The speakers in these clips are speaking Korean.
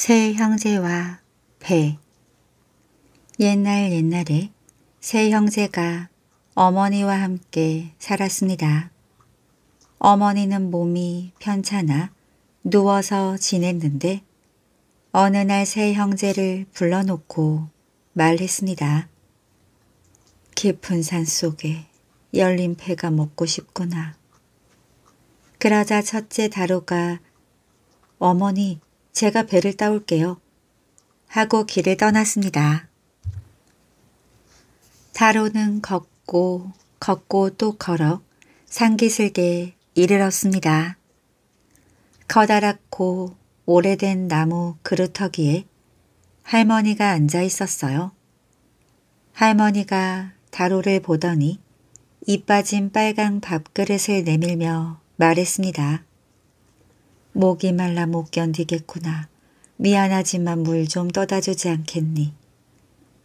새 형제와 배 옛날 옛날에 새 형제가 어머니와 함께 살았습니다. 어머니는 몸이 편찮아 누워서 지냈는데 어느 날 새 형제를 불러놓고 말했습니다. 깊은 산 속에 열린 배가 먹고 싶구나. 그러자 첫째 다루가 어머니 제가 배를 따올게요. 하고 길을 떠났습니다. 타로는 걷고 걷고 또 걸어 상기슬에 이르렀습니다. 커다랗고 오래된 나무 그루터기에 할머니가 앉아 있었어요. 할머니가 다로를 보더니 이빠진 빨강 밥그릇을 내밀며 말했습니다. 목이 말라 못 견디겠구나. 미안하지만 물 좀 떠다 주지 않겠니?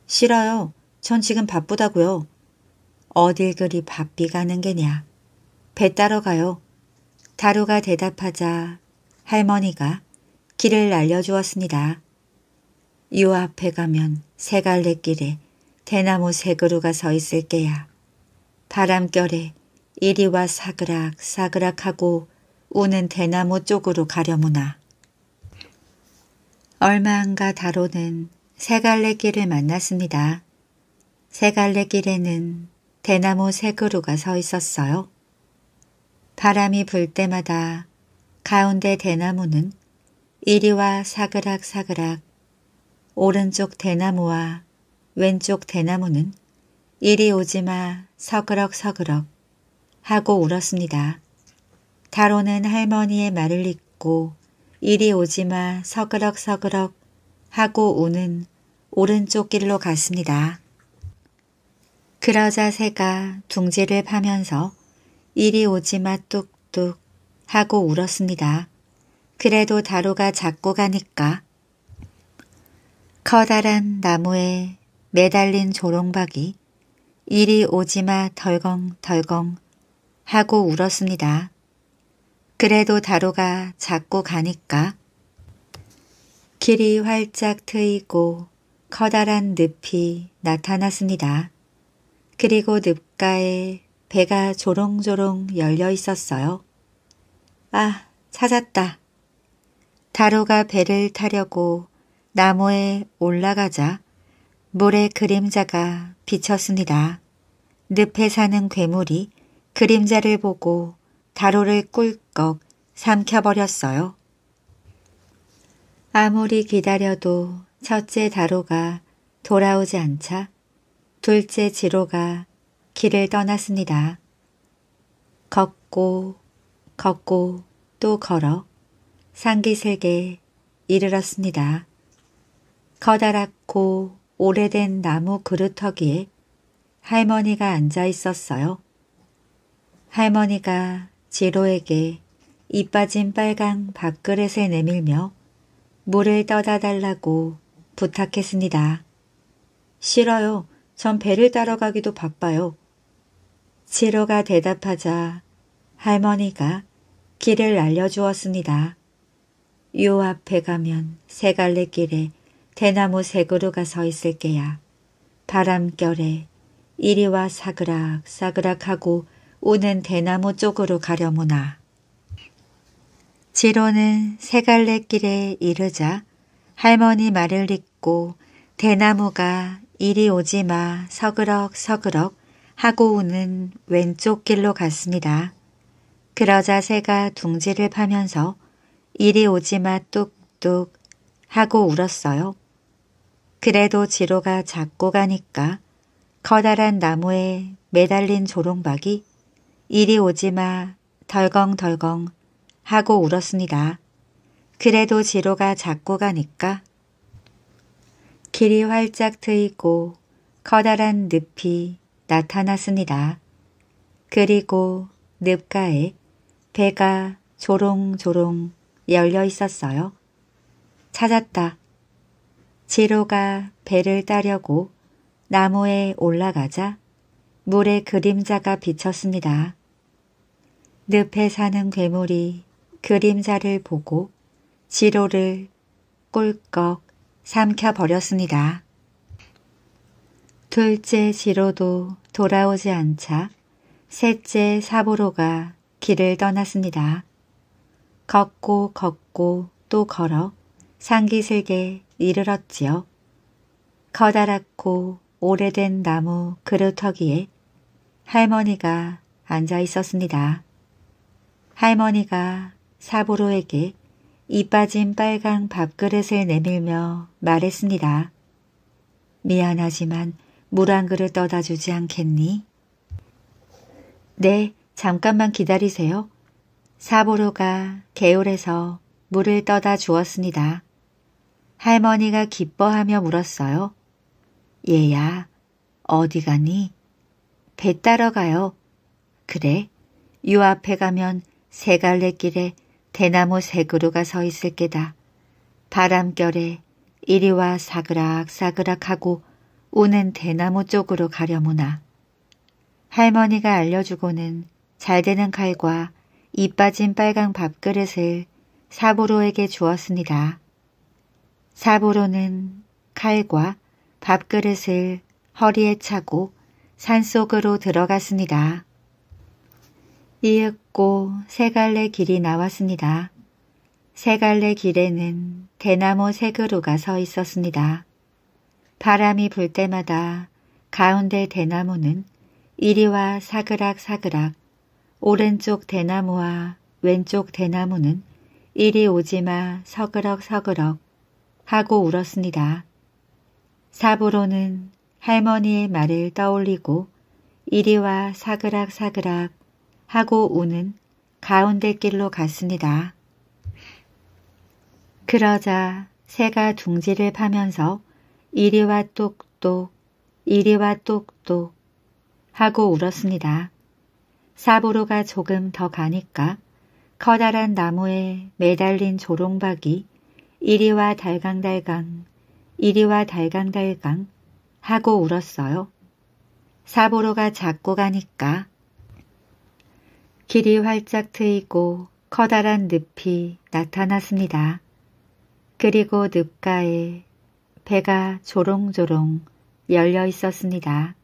싫어요. 전 지금 바쁘다고요. 어딜 그리 바삐 가는 게냐. 배 따러 가요. 다루가 대답하자 할머니가 길을 알려주었습니다. 요 앞에 가면 세 갈래길에 대나무 세 그루가 서 있을 게야. 바람결에 이리와 사그락 사그락하고 우는 대나무 쪽으로 가려무나. 얼마 안 가 다로는 세갈래길을 만났습니다. 세갈래길에는 대나무 세 그루가 서 있었어요. 바람이 불 때마다 가운데 대나무는 이리와 사그락사그락 오른쪽 대나무와 왼쪽 대나무는 이리 오지마 서그럭서그럭 하고 울었습니다. 다로는 할머니의 말을 잊고 이리 오지마 서그럭서그럭 하고 우는 오른쪽 길로 갔습니다. 그러자 새가 둥지를 파면서 이리 오지마 뚝뚝 하고 울었습니다. 그래도 다로가 잡고 가니까 커다란 나무에 매달린 조롱박이 이리 오지마 덜겅덜겅 하고 울었습니다. 그래도 다로가 자꾸 가니까 길이 활짝 트이고 커다란 늪이 나타났습니다. 그리고 늪가에 배가 조롱조롱 열려 있었어요. 아, 찾았다. 다로가 배를 타려고 나무에 올라가자 물래 그림자가 비쳤습니다. 늪에 사는 괴물이 그림자를 보고 가루를 꿀꺽 삼켜버렸어요. 아무리 기다려도 첫째 다로가 돌아오지 않자 둘째 지로가 길을 떠났습니다. 걷고 걷고 또 걸어 상기슬게 이르렀습니다. 커다랗고 오래된 나무 그루터기에 할머니가 앉아 있었어요. 할머니가 지로에게 이 빠진 빨강 밥그릇에 내밀며 물을 떠다 달라고 부탁했습니다. 싫어요. 전 배를 따러 가기도 바빠요. 지로가 대답하자 할머니가 길을 알려주었습니다. 요 앞에 가면 세 갈래 길에 대나무 세 그루가 서 있을 게야. 바람결에 이리와 사그락 사그락하고 오는 대나무 쪽으로 가려무나. 지로는 세갈래길에 이르자 할머니 말을 잇고 대나무가 이리 오지마 서그럭 서그럭 하고 우는 왼쪽 길로 갔습니다. 그러자 새가 둥지를 파면서 이리 오지마 뚝뚝 하고 울었어요. 그래도 지로가 작고 가니까 커다란 나무에 매달린 조롱박이 이리 오지마 덜컹덜컹 하고 울었습니다. 그래도 지로가 자꾸 가니까 길이 활짝 트이고 커다란 늪이 나타났습니다. 그리고 늪가에 배가 조롱조롱 열려 있었어요. 찾았다. 지로가 배를 따려고 나무에 올라가자 물에 그림자가 비쳤습니다. 늪에 사는 괴물이 그림자를 보고 지로를 꿀꺽 삼켜버렸습니다. 둘째 지로도 돌아오지 않자 셋째 사보로가 길을 떠났습니다. 걷고 걷고 또 걸어 상기슬게 이르렀지요. 커다랗고 오래된 나무 그루터기에 할머니가 앉아 있었습니다. 할머니가 사부로에게 이 빠진 빨강 밥그릇을 내밀며 말했습니다. 미안하지만 물 한 그릇 떠다 주지 않겠니? 네, 잠깐만 기다리세요. 사보로가 개울에서 물을 떠다 주었습니다. 할머니가 기뻐하며 물었어요. 얘야, 어디 가니? 배 따러 가요. 그래, 요 앞에 가면 세갈래길에 대나무 세 그루가 서 있을 게다. 바람결에 이리와 사그락사그락하고 우는 대나무 쪽으로 가려무나. 할머니가 알려주고는 잘 되는 칼과 이 빠진 빨강 밥그릇을 사보로에게 주었습니다. 사보로는 칼과 밥그릇을 허리에 차고 산속으로 들어갔습니다. 이윽고 세 갈래 길이 나왔습니다. 세 갈래 길에는 대나무 세 그루가 서 있었습니다. 바람이 불 때마다 가운데 대나무는 이리와 사그락사그락 오른쪽 대나무와 왼쪽 대나무는 이리 오지마 서그럭서그럭 하고 울었습니다. 사부로는 할머니의 말을 떠올리고 이리와 사그락사그락 하고 우는 가운데 길로 갔습니다. 그러자 새가 둥지를 파면서 이리와 똑똑 이리와 똑똑 하고 울었습니다. 사부로가 조금 더 가니까 커다란 나무에 매달린 조롱박이 이리와 달강달강 이리와 달강달강 하고 울었어요. 사보로가 자꾸 가니까. 길이 활짝 트이고 커다란 늪이 나타났습니다. 그리고 늪가에 배가 조롱조롱 열려 있었습니다.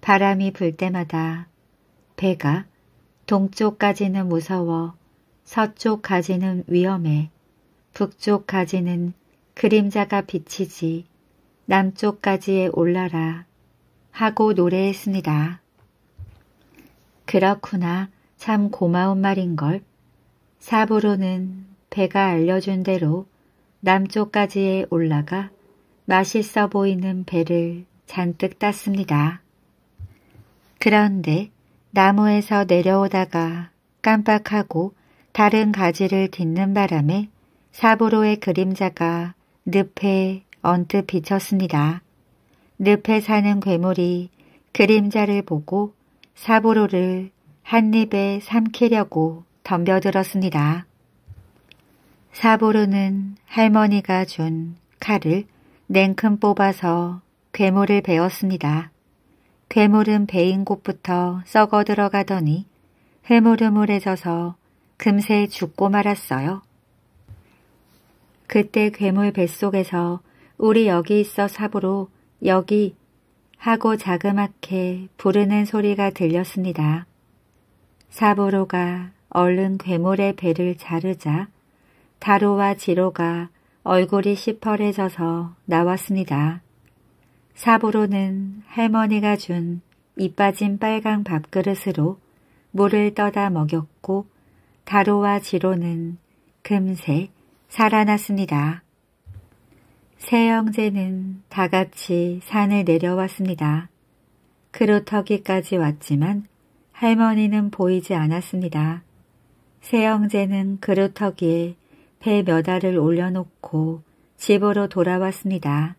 바람이 불 때마다 배가 동쪽까지는 무서워 서쪽까지는 위험해 북쪽까지는 그림자가 비치지 남쪽까지에 올라라 하고 노래했습니다. 그렇구나. 참 고마운 말인걸. 사부로는 배가 알려준 대로 남쪽까지에 올라가 맛있어 보이는 배를 잔뜩 땄습니다. 그런데 나무에서 내려오다가 깜빡하고 다른 가지를 딛는 바람에 사부로의 그림자가 늪에 언뜻 비쳤습니다. 늪에 사는 괴물이 그림자를 보고 사보로를 한 입에 삼키려고 덤벼들었습니다. 사보로는 할머니가 준 칼을 냉큼 뽑아서 괴물을 베었습니다. 괴물은 베인 곳부터 썩어 들어가더니 흐물흐물해져서 금세 죽고 말았어요. 그때 괴물 뱃속에서 우리 여기 있어 사부로 여기 하고 자그맣게 부르는 소리가 들렸습니다. 사부로가 얼른 괴물의 배를 자르자 다로와 지로가 얼굴이 시퍼레져서 나왔습니다. 사부로는 할머니가 준 이빠진 빨강 밥그릇으로 물을 떠다 먹였고 다로와 지로는 금세 살아났습니다. 세 형제는 다 같이 산을 내려왔습니다. 그루터기까지 왔지만 할머니는 보이지 않았습니다. 세 형제는 그루터기에 배 몇 알을 올려놓고 집으로 돌아왔습니다.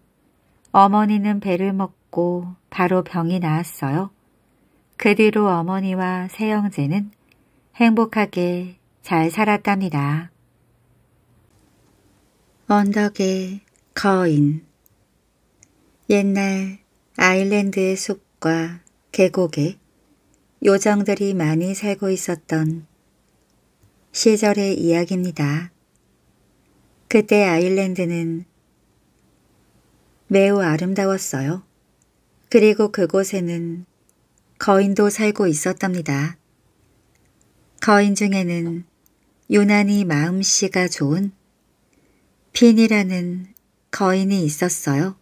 어머니는 배를 먹고 바로 병이 나았어요. 그 뒤로 어머니와 세 형제는 행복하게 잘 살았답니다. 언덕에 거인 옛날 아일랜드의 숲과 계곡에 요정들이 많이 살고 있었던 시절의 이야기입니다. 그때 아일랜드는 매우 아름다웠어요. 그리고 그곳에는 거인도 살고 있었답니다. 거인 중에는 유난히 마음씨가 좋은 핀이라는 거인이 있었어요.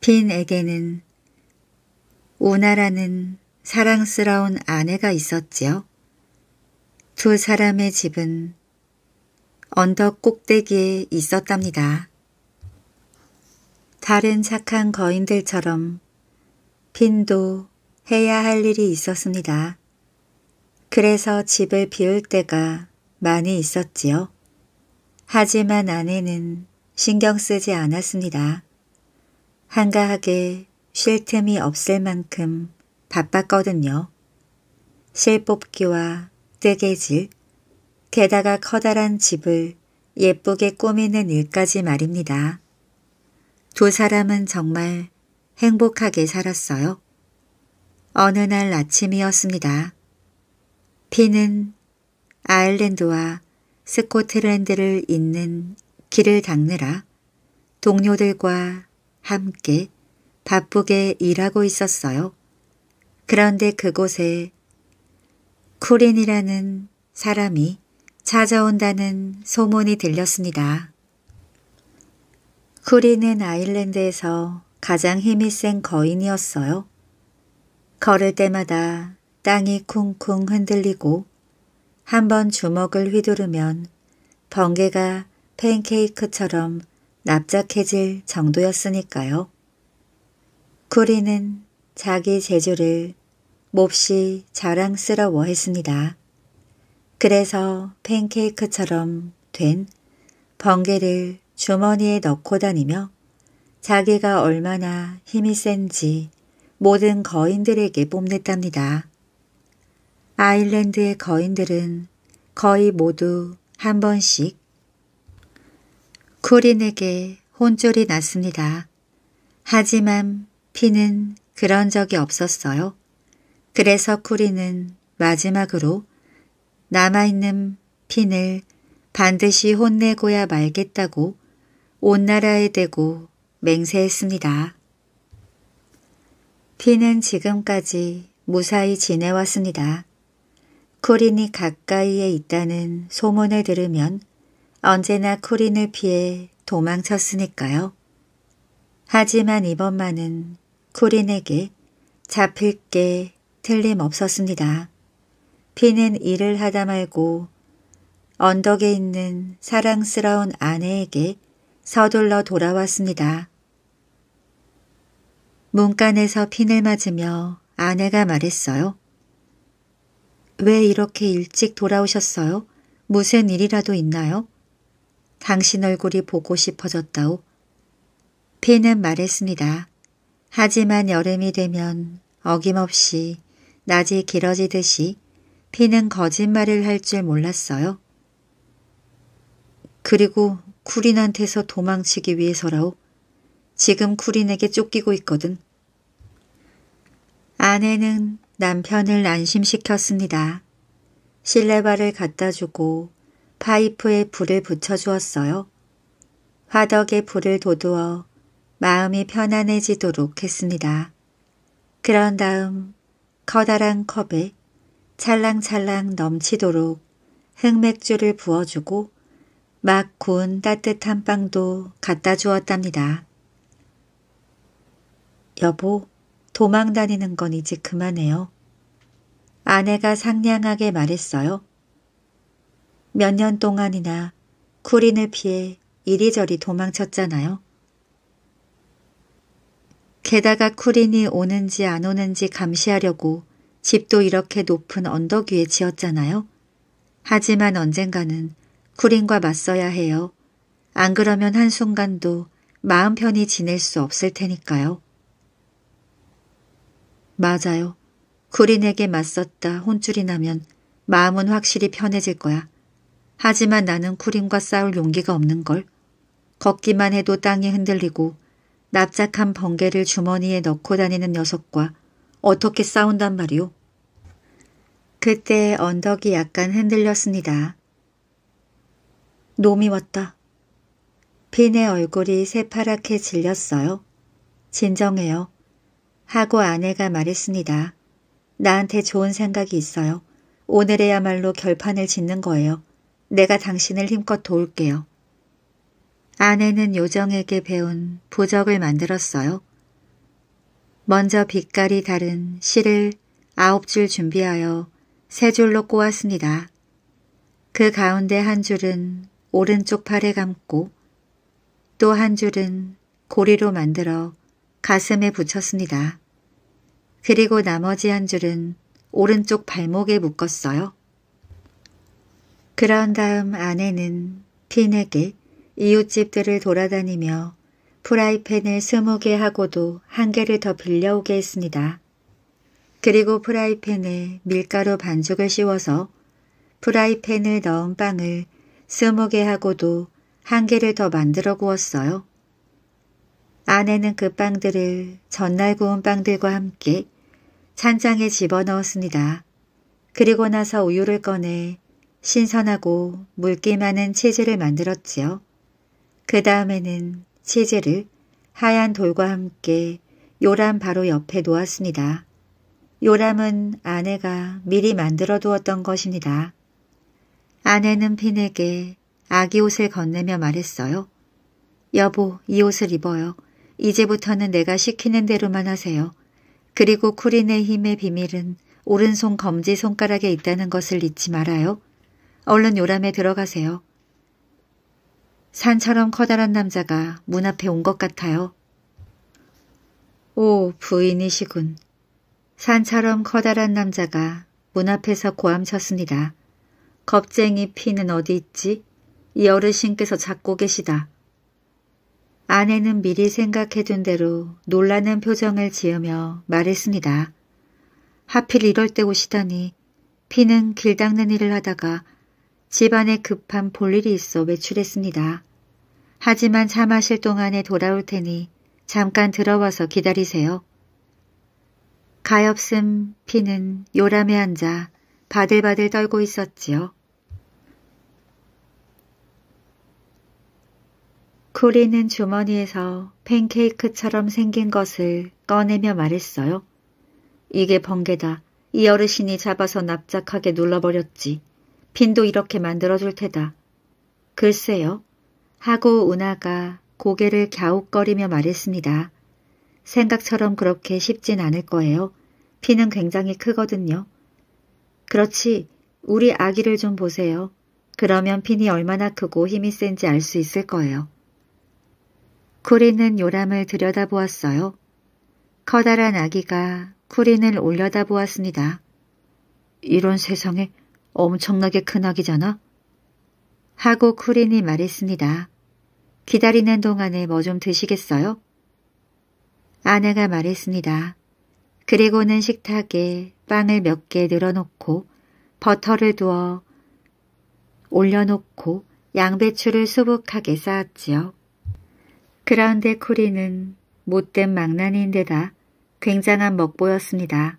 빈에게는우나라는 사랑스러운 아내가 있었지요. 두 사람의 집은 언덕 꼭대기에 있었답니다. 다른 착한 거인들처럼 빈도 해야 할 일이 있었습니다. 그래서 집을 비울 때가 많이 있었지요. 하지만 아내는 신경 쓰지 않았습니다. 한가하게 쉴 틈이 없을 만큼 바빴거든요. 실뽑기와 뜨개질, 게다가 커다란 집을 예쁘게 꾸미는 일까지 말입니다. 두 사람은 정말 행복하게 살았어요. 어느 날 아침이었습니다. 피는 아일랜드와 스코틀랜드를 잇는 길을 닦느라 동료들과 함께 바쁘게 일하고 있었어요. 그런데 그곳에 쿠린이라는 사람이 찾아온다는 소문이 들렸습니다. 쿠린은 아일랜드에서 가장 힘이 센 거인이었어요. 걸을 때마다 땅이 쿵쿵 흔들리고 한 번 주먹을 휘두르면 번개가 팬케이크처럼 납작해질 정도였으니까요. 구리는 자기 재주를 몹시 자랑스러워 했습니다. 그래서 팬케이크처럼 된 번개를 주머니에 넣고 다니며 자기가 얼마나 힘이 센지 모든 거인들에게 뽐냈답니다. 아일랜드의 거인들은 거의 모두 한 번씩 코린에게 혼쭐이 났습니다. 하지만 피는 그런 적이 없었어요. 그래서 쿠린은 마지막으로 남아있는 핀을 반드시 혼내고야 말겠다고 온 나라에 대고 맹세했습니다. 핀은 지금까지 무사히 지내왔습니다. 쿠린이 가까이에 있다는 소문을 들으면 언제나 쿠린을 피해 도망쳤으니까요. 하지만 이번만은 쿠린에게 잡힐 게 틀림없었습니다. 피는 일을 하다 말고 언덕에 있는 사랑스러운 아내에게 서둘러 돌아왔습니다. 문간에서 핀을 맞으며 아내가 말했어요. 왜 이렇게 일찍 돌아오셨어요? 무슨 일이라도 있나요? 당신 얼굴이 보고 싶어졌다오. 피는 말했습니다. 하지만 여름이 되면 어김없이 낮이 길어지듯이 피는 거짓말을 할 줄 몰랐어요. 그리고 쿠린한테서 도망치기 위해서라오. 지금 쿠린에게 쫓기고 있거든. 아내는 남편을 안심시켰습니다. 실내바를 갖다 주고 파이프에 불을 붙여주었어요. 화덕에 불을 도두어 마음이 편안해지도록 했습니다. 그런 다음 커다란 컵에 찰랑찰랑 넘치도록 흑맥주를 부어주고 막 구운 따뜻한 빵도 갖다 주었답니다. 여보, 도망 다니는 건 이제 그만해요. 아내가 상냥하게 말했어요. 몇년 동안이나 쿠린을 피해 이리저리 도망쳤잖아요. 게다가 쿠린이 오는지 안 오는지 감시하려고 집도 이렇게 높은 언덕 위에 지었잖아요. 하지만 언젠가는 쿠린과 맞서야 해요. 안 그러면 한순간도 마음 편히 지낼 수 없을 테니까요. 맞아요. 쿠린에게 맞섰다 혼쭐이 나면 마음은 확실히 편해질 거야. 하지만 나는 쿠림과 싸울 용기가 없는 걸. 걷기만 해도 땅이 흔들리고 납작한 번개를 주머니에 넣고 다니는 녀석과 어떻게 싸운단 말이오. 그때 언덕이 약간 흔들렸습니다. 놈이 왔다. 빈의 얼굴이 새파랗게 질렸어요. 진정해요. 하고 아내가 말했습니다. 나한테 좋은 생각이 있어요. 오늘에야말로 결판을 짓는 거예요. 내가 당신을 힘껏 도울게요. 아내는 요정에게 배운 부적을 만들었어요. 먼저 빛깔이 다른 실을 아홉 줄 준비하여 세 줄로 꼬았습니다. 그 가운데 한 줄은 오른쪽 팔에 감고 또 한 줄은 고리로 만들어 가슴에 붙였습니다. 그리고 나머지 한 줄은 오른쪽 발목에 묶었어요. 그런 다음 아내는 핀에게 이웃집들을 돌아다니며 프라이팬을 스무 개 하고도 한 개를 더 빌려오게 했습니다. 그리고 프라이팬에 밀가루 반죽을 씌워서 프라이팬을 넣은 빵을 스무 개 하고도 한 개를 더 만들어 구웠어요. 아내는 그 빵들을 전날 구운 빵들과 함께 찬장에 집어넣었습니다. 그리고 나서 우유를 꺼내 신선하고 물기 많은 체제를 만들었지요. 그 다음에는 체제를 하얀 돌과 함께 요람 바로 옆에 놓았습니다. 요람은 아내가 미리 만들어 두었던 것입니다. 아내는 핀에게 아기 옷을 건네며 말했어요. 여보, 이 옷을 입어요. 이제부터는 내가 시키는 대로만 하세요. 그리고 쿠린의 힘의 비밀은 오른손 검지 손가락에 있다는 것을 잊지 말아요. 얼른 요람에 들어가세요. 산처럼 커다란 남자가 문 앞에 온 것 같아요. 오, 부인이시군. 산처럼 커다란 남자가 문 앞에서 고함쳤습니다. 겁쟁이 피는 어디 있지? 이 어르신께서 잡고 계시다. 아내는 미리 생각해둔 대로 놀라는 표정을 지으며 말했습니다. 하필 이럴 때 오시다니 피는 길 닦는 일을 하다가 집안에 급한 볼일이 있어 외출했습니다. 하지만 차 마실 동안에 돌아올 테니 잠깐 들어와서 기다리세요. 가엾음 피는 요람에 앉아 바들바들 떨고 있었지요. 쿠리는 주머니에서 팬케이크처럼 생긴 것을 꺼내며 말했어요. 이게 번개다. 이 어르신이 잡아서 납작하게 눌러버렸지. 빈도 이렇게 만들어줄 테다. 글쎄요. 하고 은하가 고개를 갸웃거리며 말했습니다. 생각처럼 그렇게 쉽진 않을 거예요. 피는 굉장히 크거든요. 그렇지. 우리 아기를 좀 보세요. 그러면 핀이 얼마나 크고 힘이 센지 알 수 있을 거예요. 쿠리는 요람을 들여다보았어요. 커다란 아기가 쿠리는 올려다보았습니다. 이런 세상에 엄청나게 큰 아기잖아. 하고 쿠린이 말했습니다. 기다리는 동안에 뭐 좀 드시겠어요? 아내가 말했습니다. 그리고는 식탁에 빵을 몇 개 늘어놓고 버터를 두어 올려놓고 양배추를 수북하게 쌓았지요. 그런데 쿠리는 못된 망나니인데다 굉장한 먹보였습니다.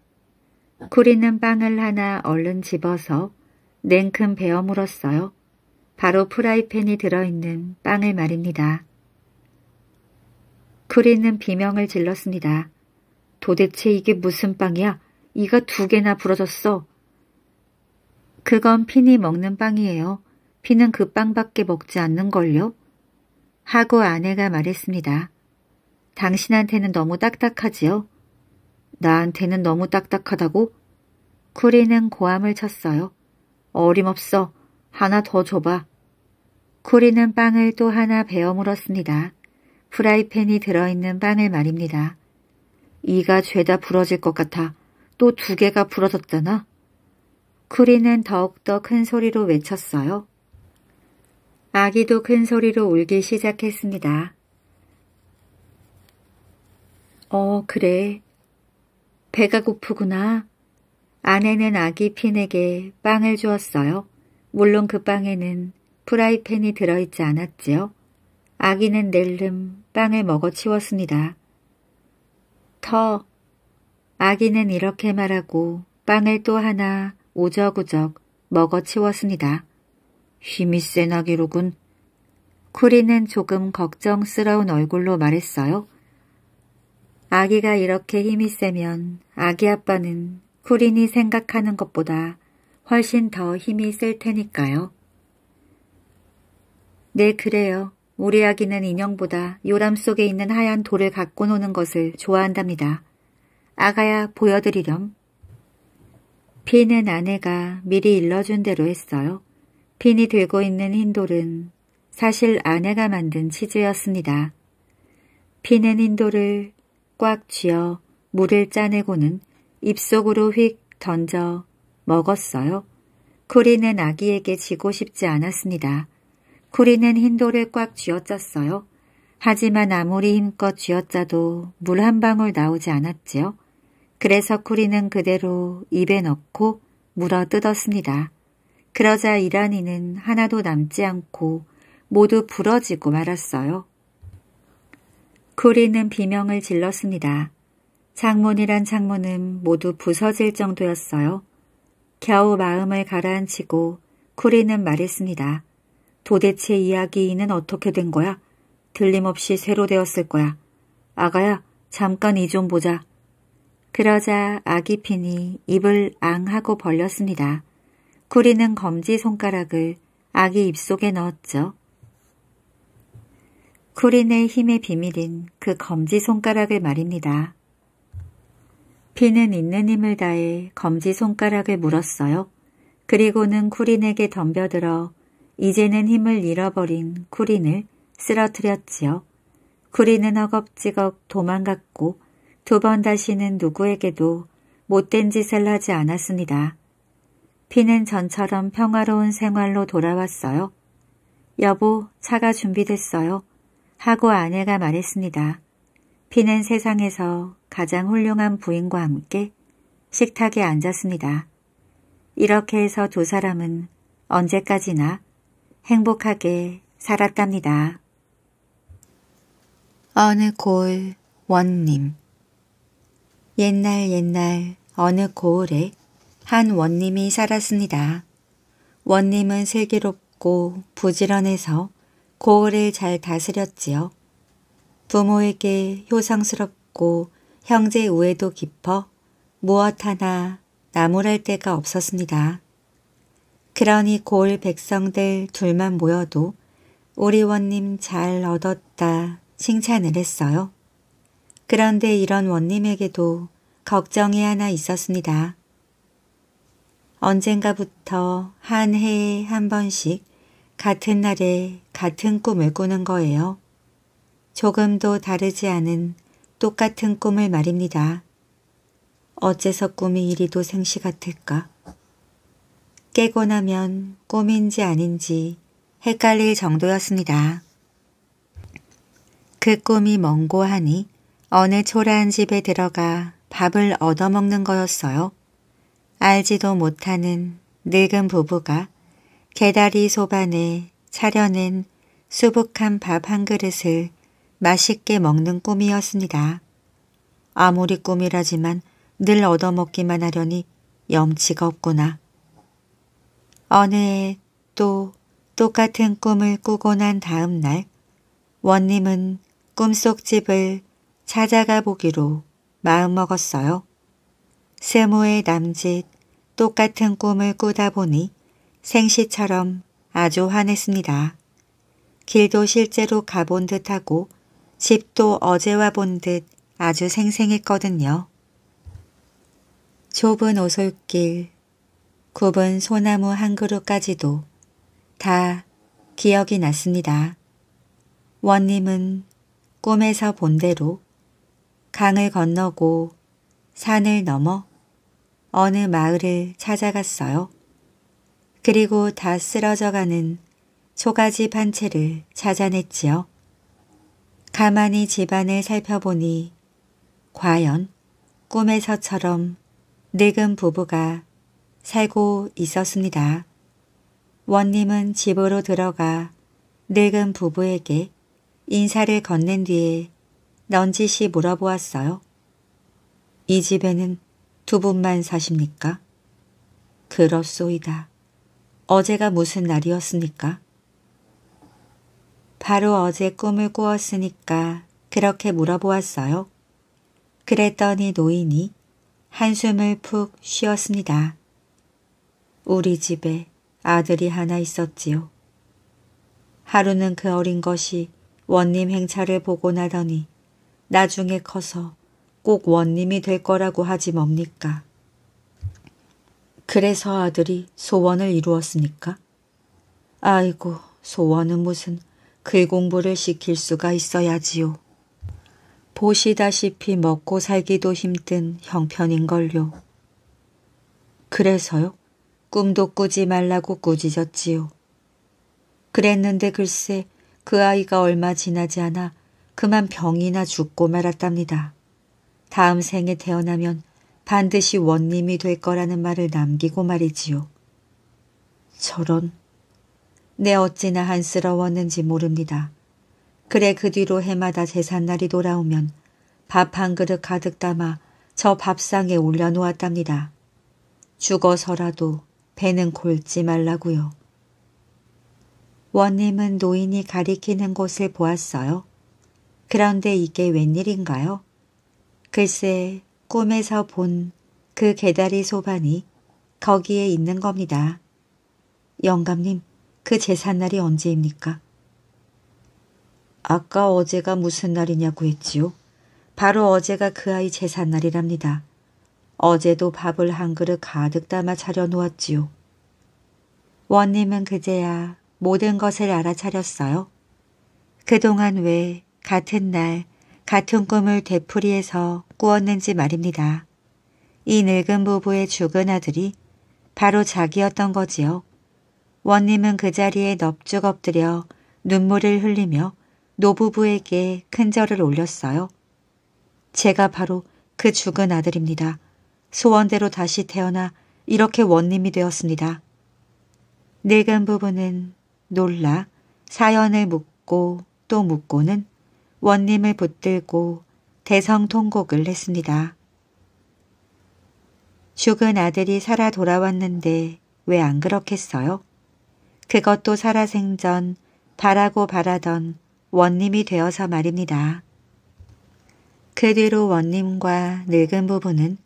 쿠리는 빵을 하나 얼른 집어서 냉큼 베어 물었어요. 바로 프라이팬이 들어있는 빵을 말입니다. 쿠리는 비명을 질렀습니다. 도대체 이게 무슨 빵이야? 이가 두 개나 부러졌어. 그건 핀이 먹는 빵이에요. 핀은 그 빵밖에 먹지 않는걸요? 하고 아내가 말했습니다. 당신한테는 너무 딱딱하지요? 나한테는 너무 딱딱하다고? 쿠리는 고함을 쳤어요. 어림없어. 하나 더 줘봐. 코리는 빵을 또 하나 베어 물었습니다. 프라이팬이 들어있는 빵을 말입니다. 이가 죄다 부러질 것 같아. 또 두 개가 부러졌잖아. 쿠리는 더욱더 큰 소리로 외쳤어요. 아기도 큰 소리로 울기 시작했습니다. 어, 그래. 배가 고프구나. 아내는 아기 핀에게 빵을 주었어요. 물론 그 빵에는 프라이팬이 들어있지 않았지요. 아기는 낼름 빵을 먹어 치웠습니다. 터 아기는 이렇게 말하고 빵을 또 하나 우적우적 먹어 치웠습니다. 힘이 센 아기로군. 쿠리는 조금 걱정스러운 얼굴로 말했어요. 아기가 이렇게 힘이 세면 아기 아빠는 본린이 생각하는 것보다 훨씬 더 힘이 쓸 테니까요. 네, 그래요. 우리 아기는 인형보다 요람 속에 있는 하얀 돌을 갖고 노는 것을 좋아한답니다. 아가야 보여드리렴. 핀은 아내가 미리 일러준 대로 했어요. 핀이 들고 있는 흰 돌은 사실 아내가 만든 치즈였습니다. 핀은 흰 돌을 꽉 쥐어 물을 짜내고는 입속으로 휙 던져 먹었어요. 쿠리는 아기에게 지고 싶지 않았습니다. 쿠리는 흰돌을 꽉 쥐어짰어요. 하지만 아무리 힘껏 쥐어짜도 물 한 방울 나오지 않았지요. 그래서 쿠리는 그대로 입에 넣고 물어 뜯었습니다. 그러자 이란이는 하나도 남지 않고 모두 부러지고 말았어요. 쿠리는 비명을 질렀습니다. 창문이란 창문은 모두 부서질 정도였어요. 겨우 마음을 가라앉히고 쿠리는 말했습니다. 도대체 이야기는 어떻게 된 거야? 들림없이 새로 되었을 거야. 아가야, 잠깐 이 좀 보자. 그러자 아기 핀이 입을 앙 하고 벌렸습니다. 쿠리는 검지 손가락을 아기 입속에 넣었죠. 쿠린의 힘의 비밀인 그 검지 손가락을 말입니다. 피는 있는 힘을 다해 검지 손가락을 물었어요. 그리고는 쿠린에게 덤벼들어 이제는 힘을 잃어버린 쿠린을 쓰러뜨렸지요. 쿠린은 허겁지겁 도망갔고 두 번 다시는 누구에게도 못된 짓을 하지 않았습니다. 피는 전처럼 평화로운 생활로 돌아왔어요. 여보, 차가 준비됐어요. 하고 아내가 말했습니다. 피는 세상에서 가장 훌륭한 부인과 함께 식탁에 앉았습니다. 이렇게 해서 두 사람은 언제까지나 행복하게 살았답니다. 어느 고을 원님 옛날 옛날 어느 고을에 한 원님이 살았습니다. 원님은 슬기롭고 부지런해서 고을을 잘 다스렸지요. 부모에게 효상스럽고 형제 우애도 깊어 무엇 하나 나무랄 데가 없었습니다. 그러니 골 백성들 둘만 모여도 우리 원님 잘 얻었다 칭찬을 했어요. 그런데 이런 원님에게도 걱정이 하나 있었습니다. 언젠가부터 한 해에 한 번씩 같은 날에 같은 꿈을 꾸는 거예요. 조금도 다르지 않은 똑같은 꿈을 말입니다. 어째서 꿈이 이리도 생시 같을까? 깨고 나면 꿈인지 아닌지 헷갈릴 정도였습니다. 그 꿈이 멍고하니 어느 초라한 집에 들어가 밥을 얻어먹는 거였어요. 알지도 못하는 늙은 부부가 개다리 소반에 차려낸 수북한 밥 한 그릇을 맛있게 먹는 꿈이었습니다. 아무리 꿈이라지만 늘 얻어먹기만 하려니 염치가 없구나. 어느 해 또 똑같은 꿈을 꾸고 난 다음 날 원님은 꿈속 집을 찾아가 보기로 마음먹었어요. 세모의 남짓 똑같은 꿈을 꾸다 보니 생시처럼 아주 화냈습니다. 길도 실제로 가본 듯하고 집도 어제와 본 듯 아주 생생했거든요. 좁은 오솔길, 굽은 소나무 한 그루까지도 다 기억이 났습니다. 원님은 꿈에서 본 대로 강을 건너고 산을 넘어 어느 마을을 찾아갔어요. 그리고 다 쓰러져가는 초가집 한 채를 찾아냈지요. 가만히 집안을 살펴보니 과연 꿈에서처럼 늙은 부부가 살고 있었습니다. 원님은 집으로 들어가 늙은 부부에게 인사를 건넨 뒤에 넌지시 물어보았어요. 이 집에는 두 분만 사십니까? 그렇소이다. 어제가 무슨 날이었습니까? 바로 어제 꿈을 꾸었으니까 그렇게 물어보았어요. 그랬더니 노인이 한숨을 푹 쉬었습니다. 우리 집에 아들이 하나 있었지요. 하루는 그 어린 것이 원님 행차를 보고 나더니 나중에 커서 꼭 원님이 될 거라고 하지 뭡니까? 그래서 아들이 소원을 이루었습니까? 아이고 소원은 무슨 글 그 공부를 시킬 수가 있어야지요. 보시다시피 먹고 살기도 힘든 형편인걸요. 그래서요? 꿈도 꾸지 말라고 꾸짖었지요. 그랬는데 글쎄 그 아이가 얼마 지나지 않아 그만 병이나 죽고 말았답니다. 다음 생에 태어나면 반드시 원님이 될 거라는 말을 남기고 말이지요. 저런 내 어찌나 한스러웠는지 모릅니다. 그래 그 뒤로 해마다 제삿날이 돌아오면 밥 한 그릇 가득 담아 저 밥상에 올려놓았답니다. 죽어서라도 배는 골지 말라고요. 원님은 노인이 가리키는 곳을 보았어요. 그런데 이게 웬일인가요? 글쎄 꿈에서 본 그 개다리 소반이 거기에 있는 겁니다. 영감님, 그 제삿날이 언제입니까? 아까 어제가 무슨 날이냐고 했지요. 바로 어제가 그 아이 제삿날이랍니다. 어제도 밥을 한 그릇 가득 담아 차려놓았지요. 원님은 그제야 모든 것을 알아차렸어요. 그동안 왜 같은 날 같은 꿈을 되풀이해서 꾸었는지 말입니다. 이 늙은 부부의 죽은 아들이 바로 자기였던 거지요. 원님은 그 자리에 넙죽 엎드려 눈물을 흘리며 노부부에게 큰 절을 올렸어요. 제가 바로 그 죽은 아들입니다. 소원대로 다시 태어나 이렇게 원님이 되었습니다. 늙은 부부는 놀라 사연을 묻고 또 묻고는 원님을 붙들고 대성통곡을 했습니다. 죽은 아들이 살아 돌아왔는데 왜 안 그렇겠어요? 그것도 살아생전 바라고 바라던 원님이 되어서 말입니다. 그 뒤로 원님과 늙은 부부는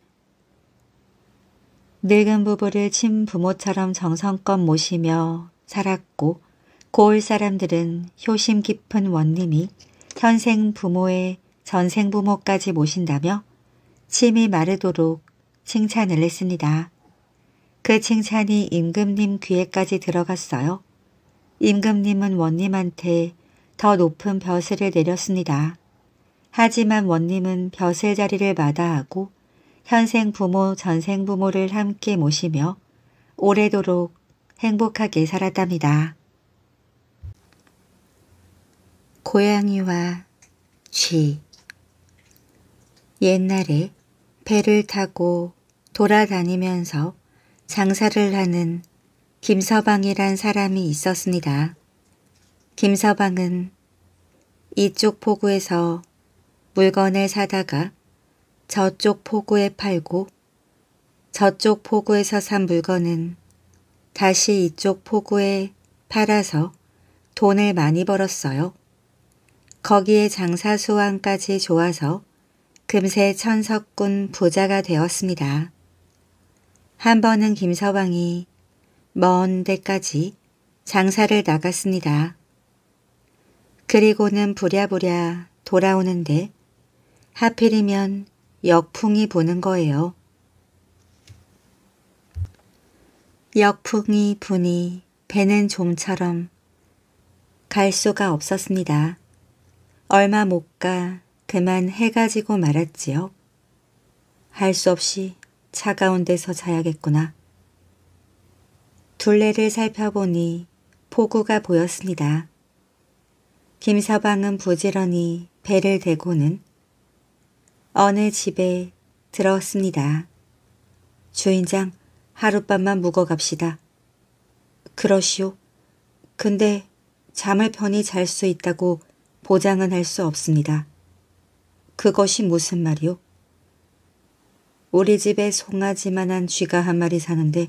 늙은 부부를 친부모처럼 정성껏 모시며 살았고 고을 사람들은 효심 깊은 원님이 현생 부모의 전생 부모까지 모신다며 침이 마르도록 칭찬을 했습니다. 그 칭찬이 임금님 귀에까지 들어갔어요. 임금님은 원님한테 더 높은 벼슬을 내렸습니다. 하지만 원님은 벼슬 자리를 마다하고 현생 부모, 전생 부모를 함께 모시며 오래도록 행복하게 살았답니다. 고양이와 쥐 옛날에 배를 타고 돌아다니면서 장사를 하는 김서방이란 사람이 있었습니다. 김서방은 이쪽 포구에서 물건을 사다가 저쪽 포구에 팔고 저쪽 포구에서 산 물건은 다시 이쪽 포구에 팔아서 돈을 많이 벌었어요. 거기에 장사 수완까지 좋아서 금세 천석군 부자가 되었습니다. 한 번은 김서방이 먼 데까지 장사를 나갔습니다. 그리고는 부랴부랴 돌아오는데 하필이면 역풍이 부는 거예요. 역풍이 부니 배는 좀처럼 갈 수가 없었습니다. 얼마 못 가 그만 해가 지고 말았지요. 할 수 없이 차가운 데서 자야겠구나. 둘레를 살펴보니 포구가 보였습니다. 김서방은 부지런히 배를 대고는 어느 집에 들었습니다. 주인장 하룻밤만 묵어갑시다. 그러시오. 근데 잠을 편히 잘 수 있다고 보장은 할 수 없습니다. 그것이 무슨 말이오? 우리 집에 송아지만한 쥐가 한 마리 사는데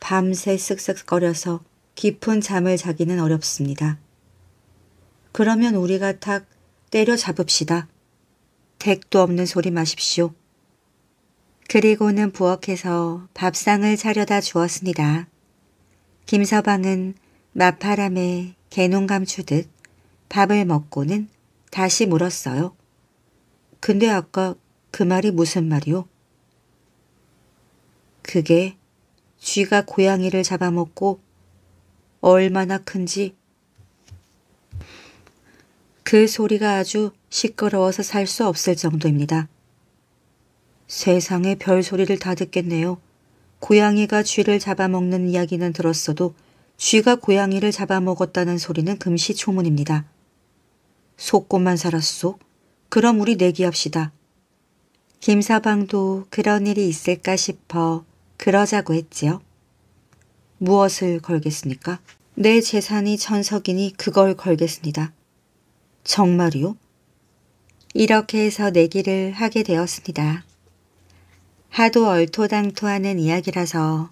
밤새 쓱쓱거려서 깊은 잠을 자기는 어렵습니다. 그러면 우리가 탁 때려잡읍시다. 댁도 없는 소리 마십시오. 그리고는 부엌에서 밥상을 차려다 주었습니다. 김서방은 마파람에 개농 감추듯 밥을 먹고는 다시 물었어요. 근데 아까 그 말이 무슨 말이요? 그게 쥐가 고양이를 잡아먹고 얼마나 큰지 그 소리가 아주 시끄러워서 살 수 없을 정도입니다. 세상에 별소리를 다 듣겠네요. 고양이가 쥐를 잡아먹는 이야기는 들었어도 쥐가 고양이를 잡아먹었다는 소리는 금시초문입니다. 속고만 살았소? 그럼 우리 내기합시다. 김사방도 그런 일이 있을까 싶어 그러자고 했지요. 무엇을 걸겠습니까? 내 재산이 천석이니 그걸 걸겠습니다. 정말이요? 이렇게 해서 내기를 하게 되었습니다. 하도 얼토당토하는 이야기라서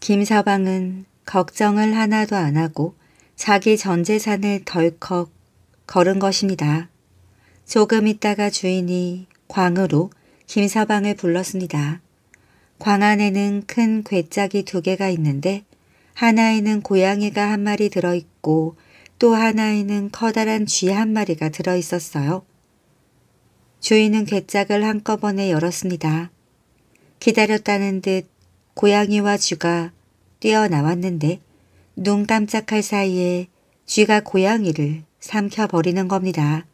김서방은 걱정을 하나도 안 하고 자기 전 재산을 덜컥 걸은 것입니다. 조금 있다가 주인이 광으로 김서방을 불렀습니다. 광 안에는 큰 괴짝이 두 개가 있는데 하나에는 고양이가 한 마리 들어있고 또 하나에는 커다란 쥐 한 마리가 들어있었어요. 주인은 괴짝을 한꺼번에 열었습니다. 기다렸다는 듯 고양이와 쥐가 뛰어나왔는데 눈 깜짝할 사이에 쥐가 고양이를 삼켜버리는 겁니다.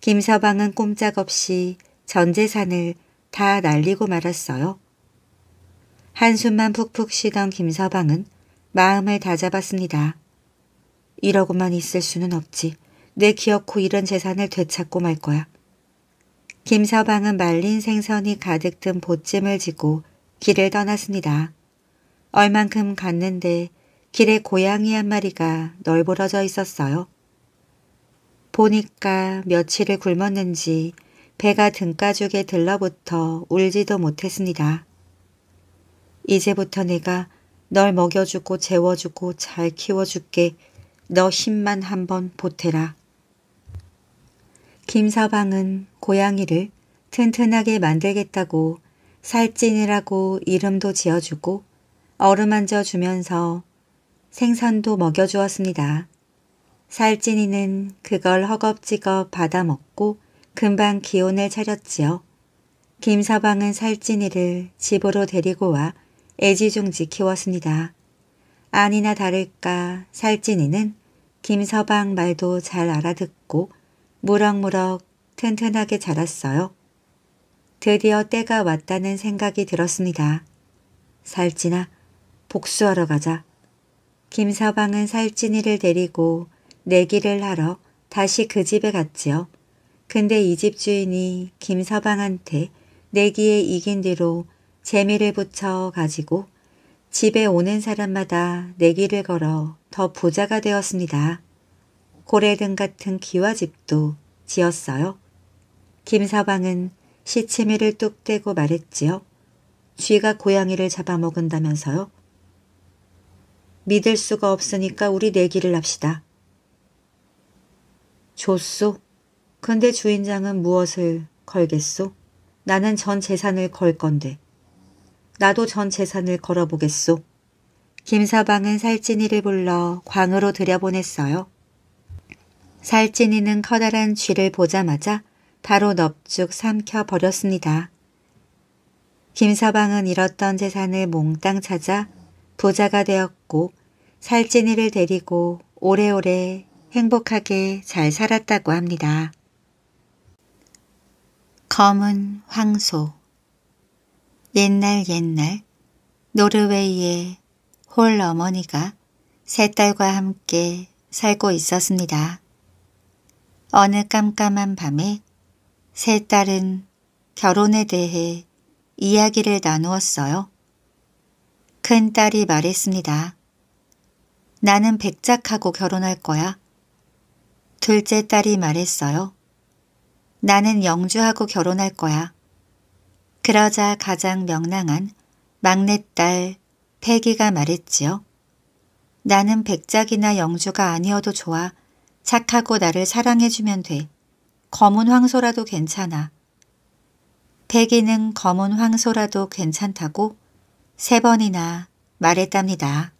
김서방은 꼼짝없이 전 재산을 다 날리고 말았어요. 한숨만 푹푹 쉬던 김서방은 마음을 다잡았습니다. 이러고만 있을 수는 없지. 내 기어코 이런 재산을 되찾고 말 거야. 김서방은 말린 생선이 가득 든 보찜을 지고 길을 떠났습니다. 얼만큼 갔는데 길에 고양이 한 마리가 널브러져 있었어요. 보니까 며칠을 굶었는지 배가 등가죽에 들러붙어 울지도 못했습니다. 이제부터 내가 널 먹여주고 재워주고 잘 키워줄게. 너 힘만 한번 보태라. 김서방은 고양이를 튼튼하게 만들겠다고 살찐이라고 이름도 지어주고 어루만져 주면서 생선도 먹여주었습니다. 살찐이는 그걸 허겁지겁 받아먹고 금방 기운을 차렸지요. 김서방은 살찐이를 집으로 데리고 와 애지중지 키웠습니다. 아니나 다를까 살찐이는 김서방 말도 잘 알아듣고 무럭무럭 튼튼하게 자랐어요. 드디어 때가 왔다는 생각이 들었습니다. 살찐아, 복수하러 가자. 김서방은 살찐이를 데리고 내기를 하러 다시 그 집에 갔지요. 근데 이집 주인이 김서방한테 내기에 이긴 뒤로 재미를 붙여 가지고 집에 오는 사람마다 내기를 걸어 더 부자가 되었습니다. 고래등 같은 기와집도 지었어요. 김서방은 시치미를 뚝 떼고 말했지요. 쥐가 고양이를 잡아먹은다면서요. 믿을 수가 없으니까 우리 내기를 합시다. 좋소. 근데 주인장은 무엇을 걸겠소? 나는 전 재산을 걸 건데. 나도 전 재산을 걸어보겠소. 김서방은 살찐이를 불러 광으로 들여보냈어요. 살찐이는 커다란 쥐를 보자마자 바로 넙죽 삼켜버렸습니다. 김서방은 잃었던 재산을 몽땅 찾아 부자가 되었고 살찐이를 데리고 오래오래 행복하게 잘 살았다고 합니다. 검은 황소 옛날 옛날 노르웨이의 홀 어머니가 세 딸과 함께 살고 있었습니다. 어느 깜깜한 밤에 세 딸은 결혼에 대해 이야기를 나누었어요. 큰 딸이 말했습니다. 나는 백작하고 결혼할 거야. 둘째 딸이 말했어요. 나는 영주하고 결혼할 거야. 그러자 가장 명랑한 막내딸 패기가 말했지요. 나는 백작이나 영주가 아니어도 좋아. 착하고 나를 사랑해주면 돼. 검은 황소라도 괜찮아. 패기는 검은 황소라도 괜찮다고 세 번이나 말했답니다.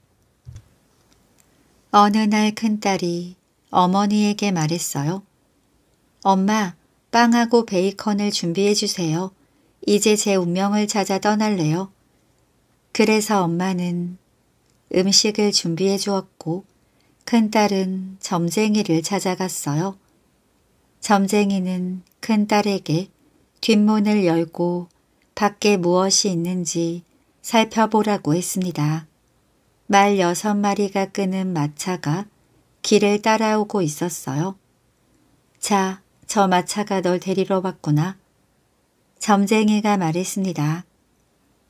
어느 날 큰딸이 어머니에게 말했어요. 엄마, 빵하고 베이컨을 준비해 주세요. 이제 제 운명을 찾아 떠날래요. 그래서 엄마는 음식을 준비해 주었고 큰딸은 점쟁이를 찾아갔어요. 점쟁이는 큰딸에게 뒷문을 열고 밖에 무엇이 있는지 살펴보라고 했습니다. 말 여섯 마리가 끄는 마차가 길을 따라오고 있었어요. 자, 저 마차가 널 데리러 왔구나. 점쟁이가 말했습니다.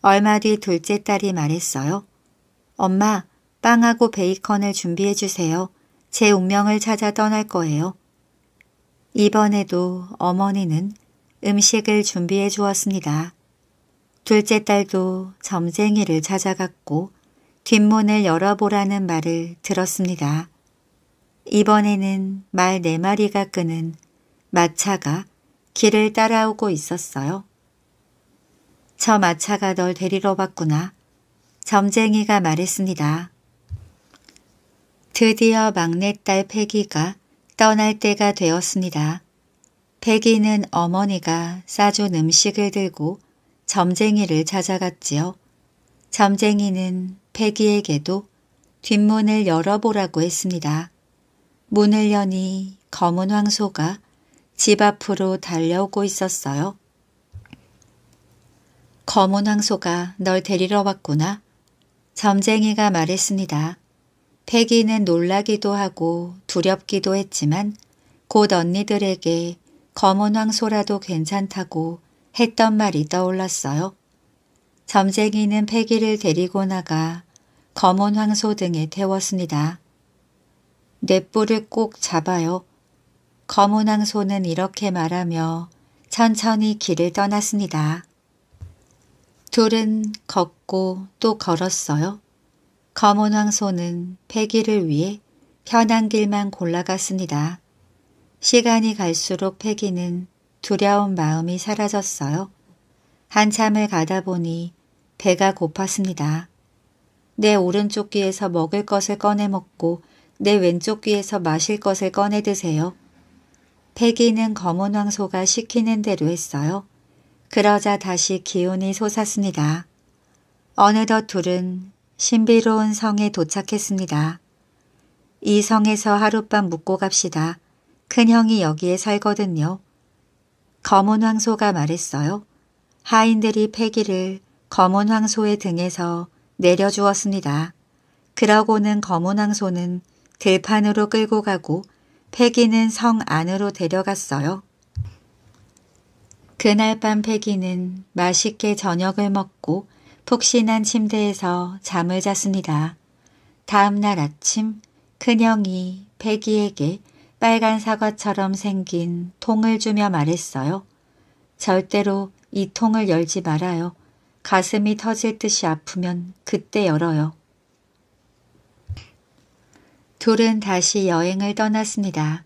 얼마 뒤 둘째 딸이 말했어요. 엄마, 빵하고 베이컨을 준비해 주세요. 제 운명을 찾아 떠날 거예요. 이번에도 어머니는 음식을 준비해 주었습니다. 둘째 딸도 점쟁이를 찾아갔고 뒷문을 열어보라는 말을 들었습니다. 이번에는 말 네마리가 끄는 마차가 길을 따라오고 있었어요. 저 마차가 널 데리러 왔구나. 점쟁이가 말했습니다. 드디어 막내딸 패기가 떠날 때가 되었습니다. 패기는 어머니가 싸준 음식을 들고 점쟁이를 찾아갔지요. 점쟁이는 패기에게도 뒷문을 열어보라고 했습니다. 문을 여니 검은 황소가 집 앞으로 달려오고 있었어요. 검은 황소가 널 데리러 왔구나. 점쟁이가 말했습니다. 패기는 놀라기도 하고 두렵기도 했지만 곧 언니들에게 검은 황소라도 괜찮다고 했던 말이 떠올랐어요. 점쟁이는 패기를 데리고 나가 검은 황소 등에 태웠습니다. 내 뿔을 꼭 잡아요. 검은 황소는 이렇게 말하며 천천히 길을 떠났습니다. 둘은 걷고 또 걸었어요. 검은 황소는 패기를 위해 편한 길만 골라갔습니다. 시간이 갈수록 패기는 두려운 마음이 사라졌어요. 한참을 가다 보니 배가 고팠습니다. 내 오른쪽 귀에서 먹을 것을 꺼내 먹고 내 왼쪽 귀에서 마실 것을 꺼내 드세요. 폐기는 검은 황소가 시키는 대로 했어요. 그러자 다시 기운이 솟았습니다. 어느덧 둘은 신비로운 성에 도착했습니다. 이 성에서 하룻밤 묵고 갑시다. 큰형이 여기에 살거든요. 검은 황소가 말했어요. 하인들이 폐기를 검은 황소의 등에서 내려주었습니다. 그러고는 검은 황소는 들판으로 끌고 가고 패기는 성 안으로 데려갔어요. 그날 밤 패기는 맛있게 저녁을 먹고 폭신한 침대에서 잠을 잤습니다. 다음 날 아침 큰형이 패기에게 빨간 사과처럼 생긴 통을 주며 말했어요. 절대로 이 통을 열지 말아요. 가슴이 터질 듯이 아프면 그때 열어요. 둘은 다시 여행을 떠났습니다.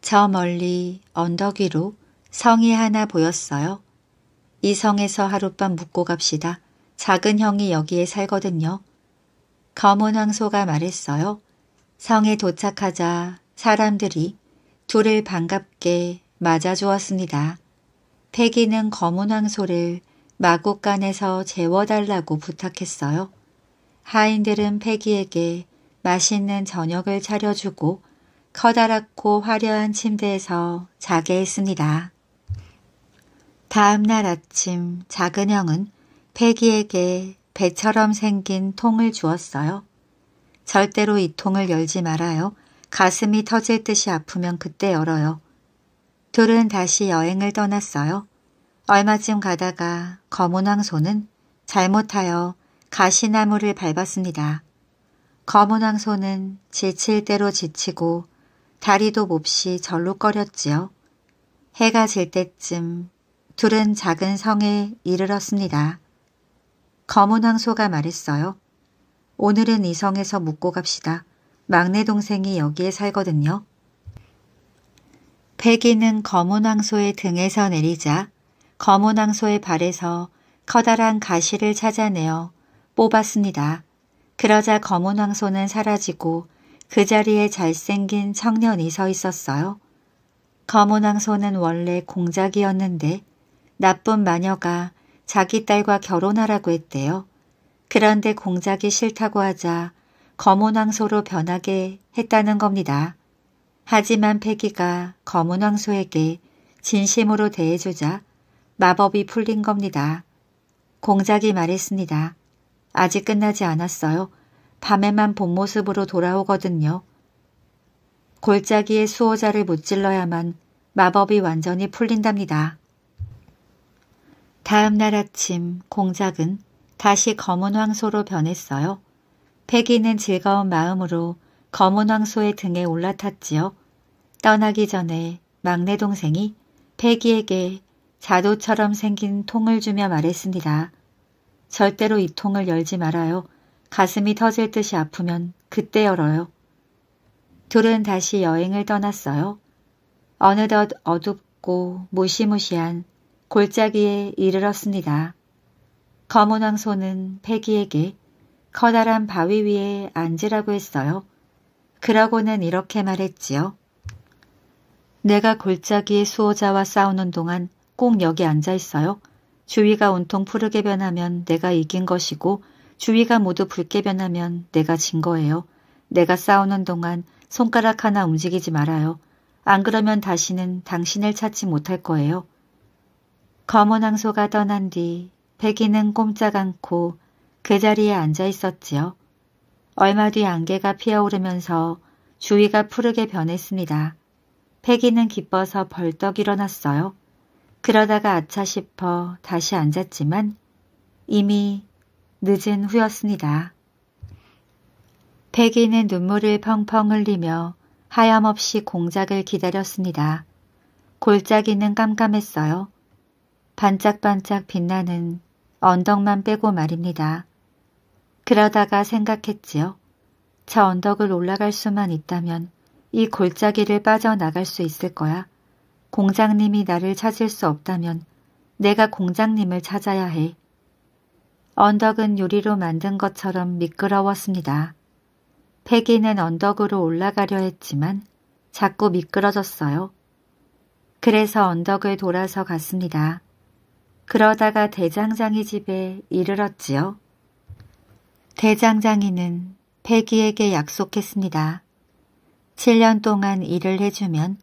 저 멀리 언덕 위로 성이 하나 보였어요. 이 성에서 하룻밤 묵고 갑시다. 작은 형이 여기에 살거든요. 검은 황소가 말했어요. 성에 도착하자 사람들이 둘을 반갑게 맞아주었습니다. 폐기는 검은 황소를 마곡간에서 재워달라고 부탁했어요. 하인들은 폐기에게 맛있는 저녁을 차려주고 커다랗고 화려한 침대에서 자게 했습니다. 다음 날 아침 작은 형은 패기에게 배처럼 생긴 통을 주었어요. 절대로 이 통을 열지 말아요. 가슴이 터질 듯이 아프면 그때 열어요. 둘은 다시 여행을 떠났어요. 얼마쯤 가다가 검은 황소는 잘못하여 가시나무를 밟았습니다. 검은 황소는 지칠 대로 지치고 다리도 몹시 절룩거렸지요. 해가 질 때쯤 둘은 작은 성에 이르렀습니다. 검은 황소가 말했어요. 오늘은 이 성에서 묵고 갑시다. 막내 동생이 여기에 살거든요. 백이는 검은 황소의 등에서 내리자 검은 황소의 발에서 커다란 가시를 찾아내어 뽑았습니다. 그러자 검은 황소는 사라지고 그 자리에 잘생긴 청년이 서 있었어요. 검은 황소는 원래 공작이었는데 나쁜 마녀가 자기 딸과 결혼하라고 했대요. 그런데 공작이 싫다고 하자 검은 황소로 변하게 했다는 겁니다. 하지만 패기가 검은 황소에게 진심으로 대해주자 마법이 풀린 겁니다. 공작이 말했습니다. 아직 끝나지 않았어요. 밤에만 본 모습으로 돌아오거든요. 골짜기에 수호자를 무찔러야만 마법이 완전히 풀린답니다. 다음 날 아침 공작은 다시 검은 황소로 변했어요. 패기는 즐거운 마음으로 검은 황소의 등에 올라탔지요. 떠나기 전에 막내 동생이 패기에게 자도처럼 생긴 통을 주며 말했습니다. 절대로 이 통을 열지 말아요. 가슴이 터질 듯이 아프면 그때 열어요. 둘은 다시 여행을 떠났어요. 어느덧 어둡고 무시무시한 골짜기에 이르렀습니다. 검은 황소는 패기에게 커다란 바위 위에 앉으라고 했어요. 그러고는 이렇게 말했지요. 내가 골짜기의 수호자와 싸우는 동안 꼭 여기 앉아 있어요. 주위가 온통 푸르게 변하면 내가 이긴 것이고 주위가 모두 붉게 변하면 내가 진 거예요. 내가 싸우는 동안 손가락 하나 움직이지 말아요. 안 그러면 다시는 당신을 찾지 못할 거예요. 검은 황소가 떠난 뒤 백이는 꼼짝 않고 그 자리에 앉아 있었지요. 얼마 뒤 안개가 피어오르면서 주위가 푸르게 변했습니다. 패기는 기뻐서 벌떡 일어났어요. 그러다가 아차 싶어 다시 앉았지만 이미 늦은 후였습니다. 백인은 눈물을 펑펑 흘리며 하염없이 공작을 기다렸습니다. 골짜기는 깜깜했어요. 반짝반짝 빛나는 언덕만 빼고 말입니다. 그러다가 생각했지요. 저 언덕을 올라갈 수만 있다면 이 골짜기를 빠져나갈 수 있을 거야. 공장님이 나를 찾을 수 없다면 내가 공장님을 찾아야 해. 언덕은 유리로 만든 것처럼 미끄러웠습니다. 패기는 언덕으로 올라가려 했지만 자꾸 미끄러졌어요. 그래서 언덕을 돌아서 갔습니다. 그러다가 대장장이 집에 이르렀지요. 대장장이는 패기에게 약속했습니다. 7년 동안 일을 해주면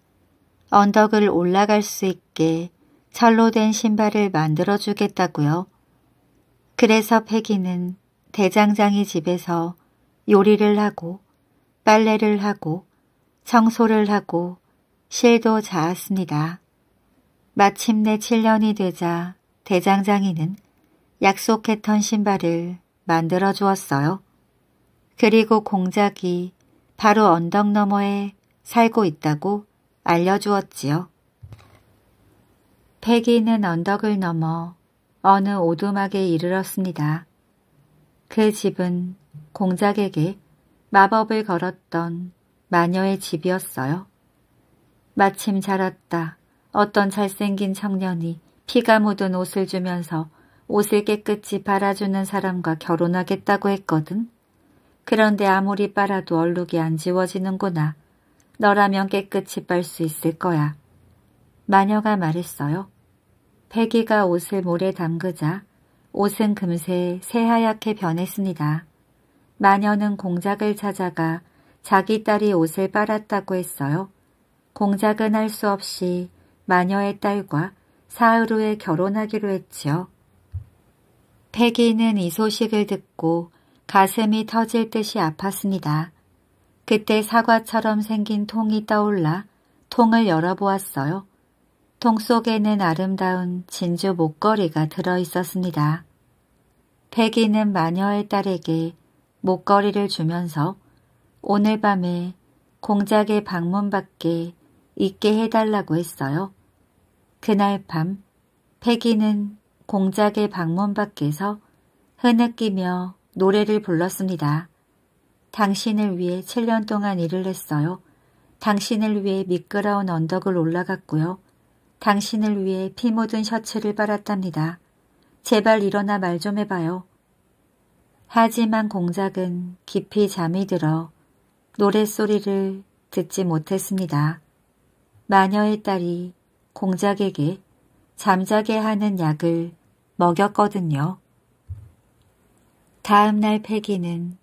언덕을 올라갈 수 있게 철로 된 신발을 만들어 주겠다고요. 그래서 패기는 대장장이 집에서 요리를 하고 빨래를 하고 청소를 하고 실도 자았습니다. 마침내 7년이 되자 대장장이는 약속했던 신발을 만들어 주었어요. 그리고 공작이 바로 언덕 너머에 살고 있다고 알려주었지요. 백인은 언덕을 넘어 어느 오두막에 이르렀습니다. 그 집은 공작에게 마법을 걸었던 마녀의 집이었어요. 마침 자랐다. 어떤 잘생긴 청년이 피가 묻은 옷을 주면서 옷을 깨끗이 빨아주는 사람과 결혼하겠다고 했거든. 그런데 아무리 빨아도 얼룩이 안 지워지는구나. 너라면 깨끗이 빨 수 있을 거야. 마녀가 말했어요. 배기가 옷을 모래 담그자 옷은 금세 새하얗게 변했습니다. 마녀는 공작을 찾아가 자기 딸이 옷을 빨았다고 했어요. 공작은 할 수 없이 마녀의 딸과 사흘 후에 결혼하기로 했지요. 패기는 이 소식을 듣고 가슴이 터질 듯이 아팠습니다. 그때 사과처럼 생긴 통이 떠올라 통을 열어보았어요. 통 속에는 아름다운 진주 목걸이가 들어있었습니다. 백이는 마녀의 딸에게 목걸이를 주면서 오늘 밤에 공작의 방문 밖에 있게 해달라고 했어요. 그날 밤 패기는 공작의 방문 밖에서 흐느끼며 노래를 불렀습니다. 당신을 위해 7년 동안 일을 했어요. 당신을 위해 미끄러운 언덕을 올라갔고요. 당신을 위해 피 묻은 셔츠를 빨았답니다. 제발 일어나 말 좀 해봐요. 하지만 공작은 깊이 잠이 들어 노랫소리를 듣지 못했습니다. 마녀의 딸이 공작에게 잠자게 하는 약을 먹였거든요. 다음날 폐기는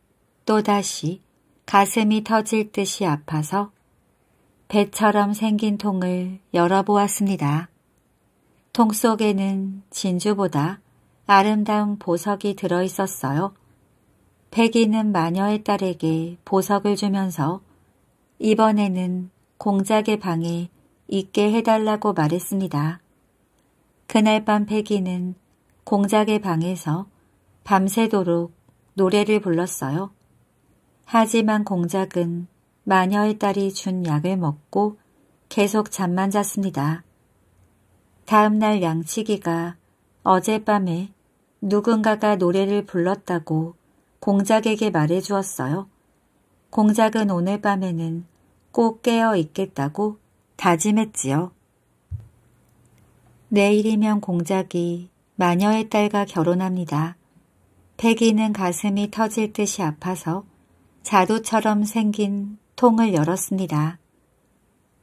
또다시 가슴이 터질 듯이 아파서 배처럼 생긴 통을 열어보았습니다. 통 속에는 진주보다 아름다운 보석이 들어있었어요. 백이는 마녀의 딸에게 보석을 주면서 이번에는 공작의 방에 있게 해달라고 말했습니다. 그날 밤 패기는 공작의 방에서 밤새도록 노래를 불렀어요. 하지만 공작은 마녀의 딸이 준 약을 먹고 계속 잠만 잤습니다. 다음날 양치기가 어젯밤에 누군가가 노래를 불렀다고 공작에게 말해주었어요. 공작은 오늘 밤에는 꼭 깨어 있겠다고 다짐했지요. 내일이면 공작이 마녀의 딸과 결혼합니다. 패기는 가슴이 터질 듯이 아파서 자두처럼 생긴 통을 열었습니다.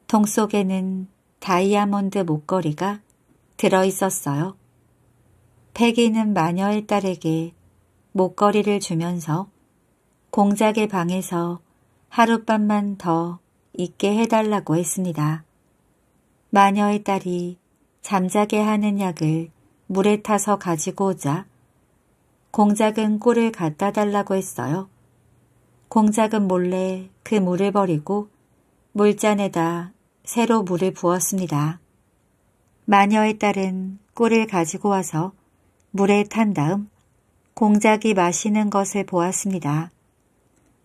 통 속에는 다이아몬드 목걸이가 들어 있었어요. 패기는 마녀의 딸에게 목걸이를 주면서 공작의 방에서 하룻밤만 더 있게 해달라고 했습니다. 마녀의 딸이 잠자게 하는 약을 물에 타서 가지고 오자 공작은 꿀을 갖다 달라고 했어요. 공작은 몰래 그 물을 버리고 물잔에다 새로 물을 부었습니다. 마녀의 딸은 꿀을 가지고 와서 물에 탄 다음 공작이 마시는 것을 보았습니다.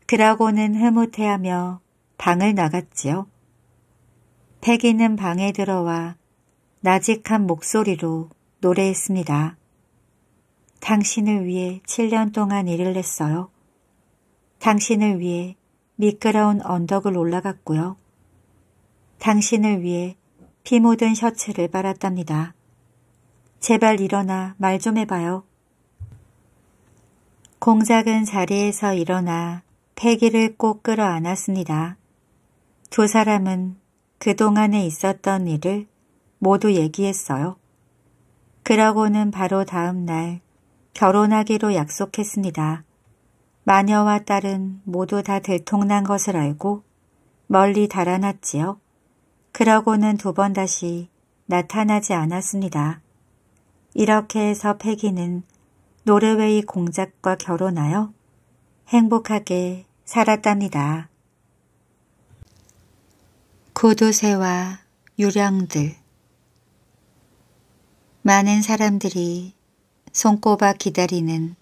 그러고는 흐뭇해하며 방을 나갔지요. 패기는 방에 들어와 나직한 목소리로 노래했습니다. 당신을 위해 7년 동안 일을 했어요. 당신을 위해 미끄러운 언덕을 올라갔고요. 당신을 위해 피 묻은 셔츠를 빨았답니다. 제발 일어나 말 좀 해봐요. 공작은 자리에서 일어나 패기를 꼭 끌어안았습니다. 두 사람은 그동안에 있었던 일을 모두 얘기했어요. 그러고는 바로 다음 날 결혼하기로 약속했습니다. 마녀와 딸은 모두 다 들통난 것을 알고 멀리 달아났지요. 그러고는 두 번 다시 나타나지 않았습니다. 이렇게 해서 패기는 노르웨이 공작과 결혼하여 행복하게 살았답니다. 고도새와 유령들 많은 사람들이 손꼽아 기다리는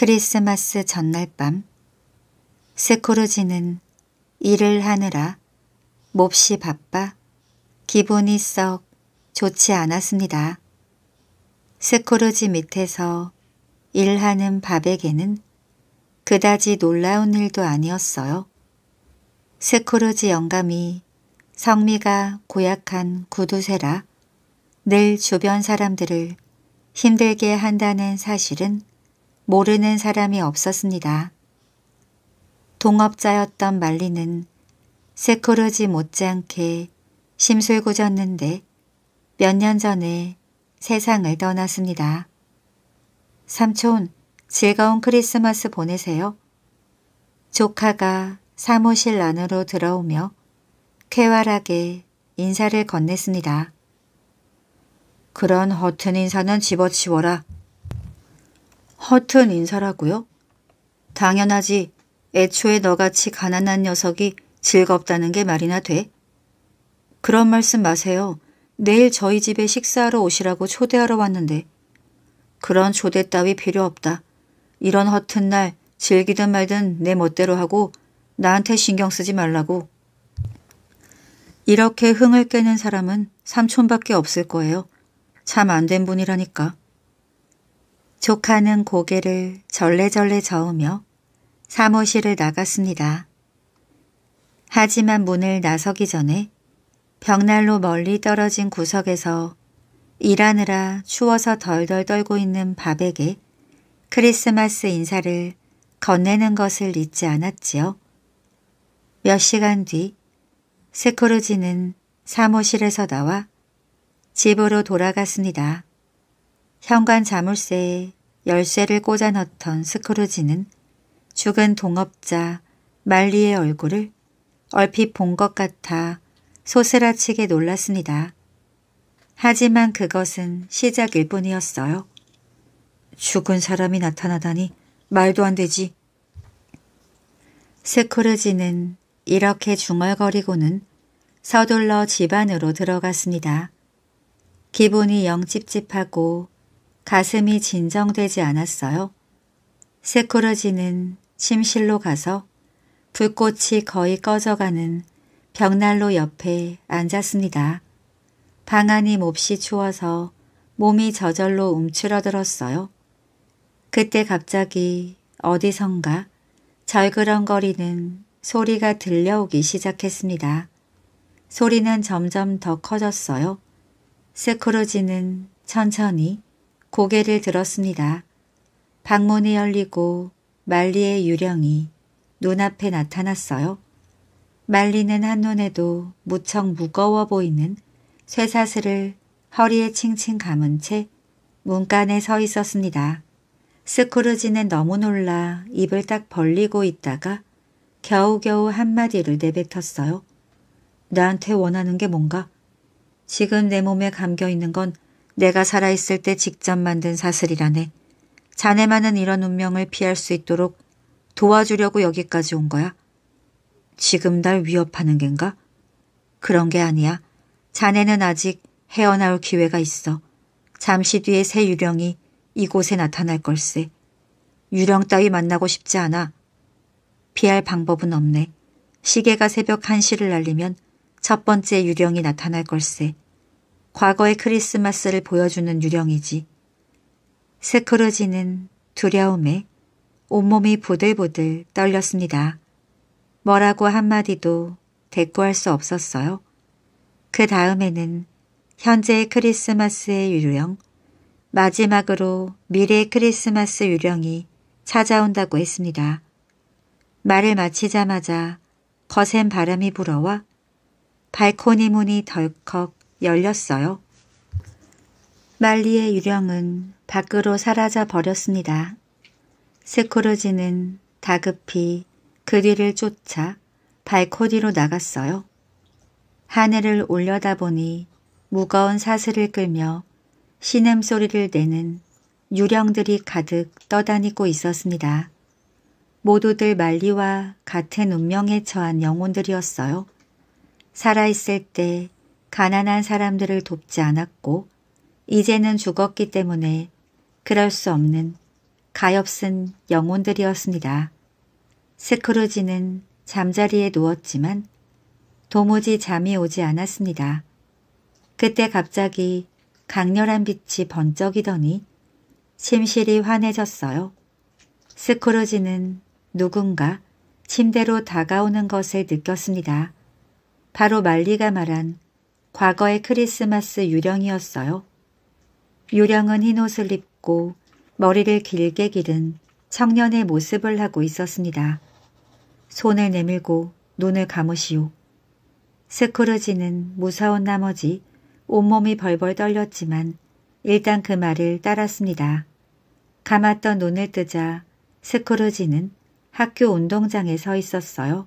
크리스마스 전날 밤 스코르지는 일을 하느라 몹시 바빠 기분이 썩 좋지 않았습니다. 스코르지 밑에서 일하는 밥에게는 그다지 놀라운 일도 아니었어요. 스코르지 영감이 성미가 고약한 구두쇠라 늘 주변 사람들을 힘들게 한다는 사실은 모르는 사람이 없었습니다. 동업자였던 말리는 세코르지 못지않게 심술궂었는데 몇 년 전에 세상을 떠났습니다. 삼촌, 즐거운 크리스마스 보내세요. 조카가 사무실 안으로 들어오며 쾌활하게 인사를 건넸습니다. 그런 허튼 인사는 집어치워라. 허튼 인사라고요? 당연하지. 애초에 너같이 가난한 녀석이 즐겁다는 게 말이나 돼? 그런 말씀 마세요. 내일 저희 집에 식사하러 오시라고 초대하러 왔는데. 그런 초대 따위 필요 없다. 이런 허튼 날 즐기든 말든 내 멋대로 하고 나한테 신경 쓰지 말라고. 이렇게 흥을 깨는 사람은 삼촌밖에 없을 거예요. 참 안 된 분이라니까. 조카는 고개를 절레절레 저으며 사무실을 나갔습니다. 하지만 문을 나서기 전에 벽난로 멀리 떨어진 구석에서 일하느라 추워서 덜덜 떨고 있는 밥에게 크리스마스 인사를 건네는 것을 잊지 않았지요. 몇 시간 뒤 스크루지는 사무실에서 나와 집으로 돌아갔습니다. 현관 자물쇠에 열쇠를 꽂아 넣던 스크루지는 죽은 동업자 말리의 얼굴을 얼핏 본 것 같아 소스라치게 놀랐습니다. 하지만 그것은 시작일 뿐이었어요. 죽은 사람이 나타나다니 말도 안 되지. 스크루지는 이렇게 중얼거리고는 서둘러 집 안으로 들어갔습니다. 기분이 영 찝찝하고 가슴이 진정되지 않았어요. 세쿠르지는 침실로 가서 불꽃이 거의 꺼져가는 벽난로 옆에 앉았습니다. 방 안이 몹시 추워서 몸이 저절로 움츠러들었어요. 그때 갑자기 어디선가 절그렁거리는 소리가 들려오기 시작했습니다. 소리는 점점 더 커졌어요. 스크루지는 천천히 고개를 들었습니다. 방문이 열리고 말리의 유령이 눈앞에 나타났어요. 말리는 한눈에도 무척 무거워 보이는 쇠사슬을 허리에 칭칭 감은 채 문간에 서 있었습니다. 스크루지는 너무 놀라 입을 딱 벌리고 있다가 겨우겨우 한마디를 내뱉었어요. 나한테 원하는 게 뭔가? 지금 내 몸에 감겨 있는 건 내가 살아있을 때 직접 만든 사슬이라네. 자네만은 이런 운명을 피할 수 있도록 도와주려고 여기까지 온 거야. 지금 날 위협하는 겐가? 그런 게 아니야. 자네는 아직 헤어나올 기회가 있어. 잠시 뒤에 새 유령이 이곳에 나타날 걸세. 유령 따위 만나고 싶지 않아. 피할 방법은 없네. 시계가 새벽 1시를 날리면 첫 번째 유령이 나타날 걸세. 과거의 크리스마스를 보여주는 유령이지. 스크루지는 두려움에 온몸이 보들보들 떨렸습니다. 뭐라고 한마디도 대꾸할 수 없었어요. 그 다음에는 현재의 크리스마스의 유령, 마지막으로 미래의 크리스마스 유령이 찾아온다고 했습니다. 말을 마치자마자 거센 바람이 불어와 발코니 문이 덜컥 열렸어요. 말리의 유령은 밖으로 사라져 버렸습니다. 세코르지는 다급히 그 뒤를 쫓아 발코디로 나갔어요. 하늘을 올려다보니 무거운 사슬을 끌며 신음소리를 내는 유령들이 가득 떠다니고 있었습니다. 모두들 말리와 같은 운명에 처한 영혼들이었어요. 살아있을 때 가난한 사람들을 돕지 않았고 이제는 죽었기 때문에 그럴 수 없는 가엾은 영혼들이었습니다. 스크루지는 잠자리에 누웠지만 도무지 잠이 오지 않았습니다. 그때 갑자기 강렬한 빛이 번쩍이더니 침실이 환해졌어요. 스크루지는 누군가 침대로 다가오는 것을 느꼈습니다. 바로 말리가 말한 과거의 크리스마스 유령이었어요. 유령은 흰옷을 입고 머리를 길게 기른 청년의 모습을 하고 있었습니다. 손을 내밀고 눈을 감으시오. 스크루지는 무서운 나머지 온몸이 벌벌 떨렸지만 일단 그 말을 따랐습니다. 감았던 눈을 뜨자 스크루지는 학교 운동장에 서 있었어요.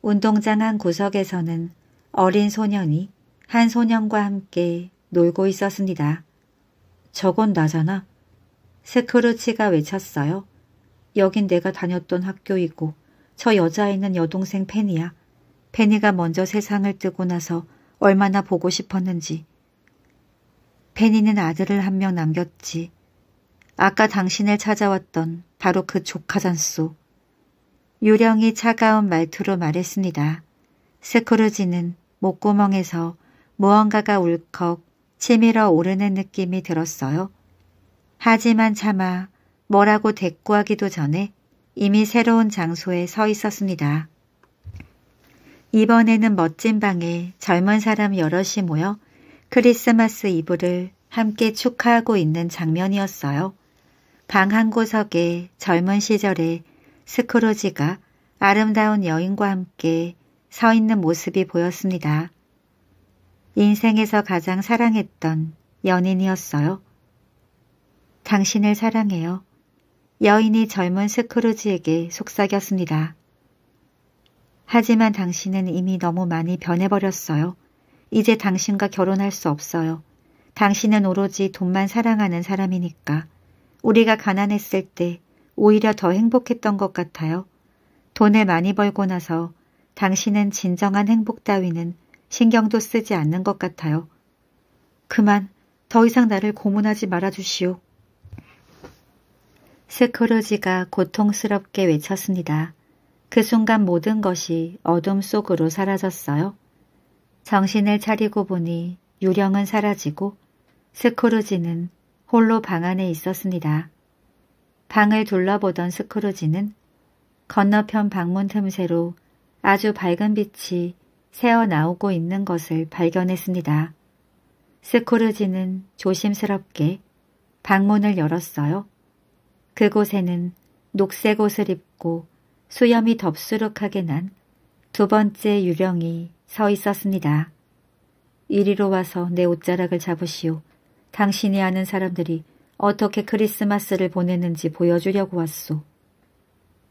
운동장 한 구석에서는 어린 소년이 한 소년과 함께 놀고 있었습니다. 저건 나잖아. 스크루치가 외쳤어요. 여긴 내가 다녔던 학교이고 저 여자아이는 여동생 페니야. 페니가 먼저 세상을 뜨고 나서 얼마나 보고 싶었는지. 페니는 아들을 한 명 남겼지. 아까 당신을 찾아왔던 바로 그 조카잔소. 유령이 차가운 말투로 말했습니다. 스크루지는 목구멍에서 무언가가 울컥 치밀어 오르는 느낌이 들었어요. 하지만 차마 뭐라고 대꾸하기도 전에 이미 새로운 장소에 서 있었습니다. 이번에는 멋진 방에 젊은 사람 여럿이 모여 크리스마스 이브를 함께 축하하고 있는 장면이었어요. 방 한 구석에 젊은 시절에 스크루지가 아름다운 여인과 함께 서 있는 모습이 보였습니다. 인생에서 가장 사랑했던 연인이었어요. 당신을 사랑해요. 여인이 젊은 스크루지에게 속삭였습니다. 하지만 당신은 이미 너무 많이 변해버렸어요. 이제 당신과 결혼할 수 없어요. 당신은 오로지 돈만 사랑하는 사람이니까. 우리가 가난했을 때 오히려 더 행복했던 것 같아요. 돈을 많이 벌고 나서 당신은 진정한 행복 따위는 신경도 쓰지 않는 것 같아요. 그만 더 이상 나를 고문하지 말아주시오. 스크루지가 고통스럽게 외쳤습니다. 그 순간 모든 것이 어둠 속으로 사라졌어요. 정신을 차리고 보니 유령은 사라지고 스크루지는 홀로 방 안에 있었습니다. 방을 둘러보던 스크루지는 건너편 방문 틈새로 아주 밝은 빛이 새어나오고 있는 것을 발견했습니다. 스코르지는 조심스럽게 방문을 열었어요. 그곳에는 녹색 옷을 입고 수염이 덥수룩하게 난 두 번째 유령이 서 있었습니다. 이리로 와서 내 옷자락을 잡으시오. 당신이 아는 사람들이 어떻게 크리스마스를 보내는지 보여주려고 왔소.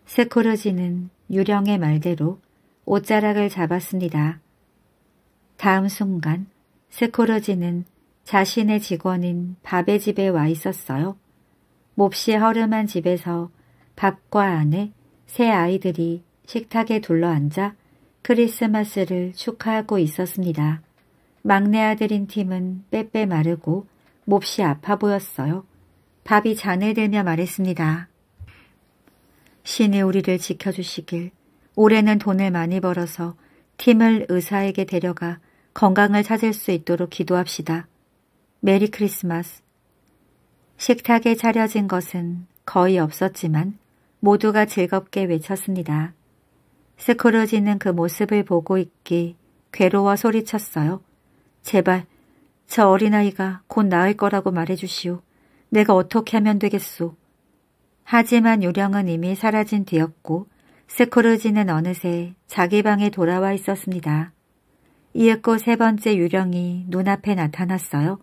세코르지는 유령의 말대로 옷자락을 잡았습니다. 다음 순간 스코러지는 자신의 직원인 밥의 집에 와 있었어요. 몹시 허름한 집에서 밥과 아내, 세 아이들이 식탁에 둘러앉아 크리스마스를 축하하고 있었습니다. 막내 아들인 팀은 빼빼 마르고 몹시 아파 보였어요. 밥이 잔을 되며 말했습니다. 신이 우리를 지켜주시길 올해는 돈을 많이 벌어서 팀을 의사에게 데려가 건강을 찾을 수 있도록 기도합시다. 메리 크리스마스. 식탁에 차려진 것은 거의 없었지만 모두가 즐겁게 외쳤습니다. 스크루지는 그 모습을 보고 있기 괴로워 소리쳤어요. 제발 저 어린아이가 곧 나을 거라고 말해주시오. 내가 어떻게 하면 되겠소. 하지만 요령은 이미 사라진 뒤였고 스크루지는 어느새 자기 방에 돌아와 있었습니다. 이윽고 세 번째 유령이 눈앞에 나타났어요.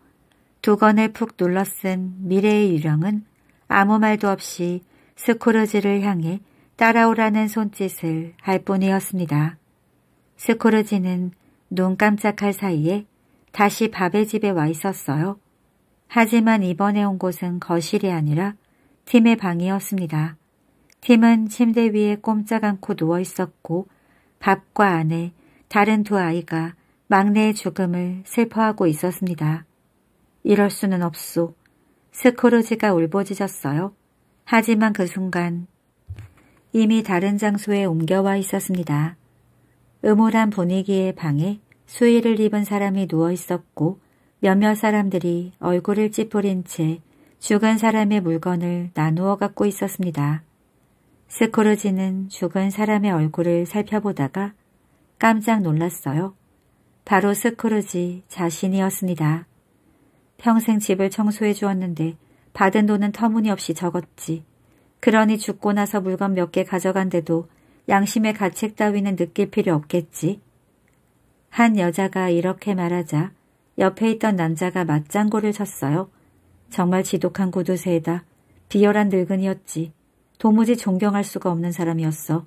두건을 푹 눌러쓴 미래의 유령은 아무 말도 없이 스코르지를 향해 따라오라는 손짓을 할 뿐이었습니다. 스코르지는 눈 깜짝할 사이에 다시 밥의 집에 와 있었어요. 하지만 이번에 온 곳은 거실이 아니라 팀의 방이었습니다. 팀은 침대 위에 꼼짝 않고 누워 있었고 밥과 아내, 다른 두 아이가 막내의 죽음을 슬퍼하고 있었습니다. 이럴 수는 없소. 스크루지가 울부짖었어요. 하지만 그 순간 이미 다른 장소에 옮겨와 있었습니다. 음울한 분위기의 방에 수의를 입은 사람이 누워 있었고 몇몇 사람들이 얼굴을 찌푸린 채 죽은 사람의 물건을 나누어 갖고 있었습니다. 스크루지는 죽은 사람의 얼굴을 살펴보다가 깜짝 놀랐어요. 바로 스크루지 자신이었습니다. 평생 집을 청소해 주었는데 받은 돈은 터무니없이 적었지. 그러니 죽고 나서 물건 몇 개 가져간데도 양심의 가책 따위는 느낄 필요 없겠지. 한 여자가 이렇게 말하자 옆에 있던 남자가 맞장구를 쳤어요. 정말 지독한 구두쇠에다 비열한 늙은이였지. 도무지 존경할 수가 없는 사람이었어.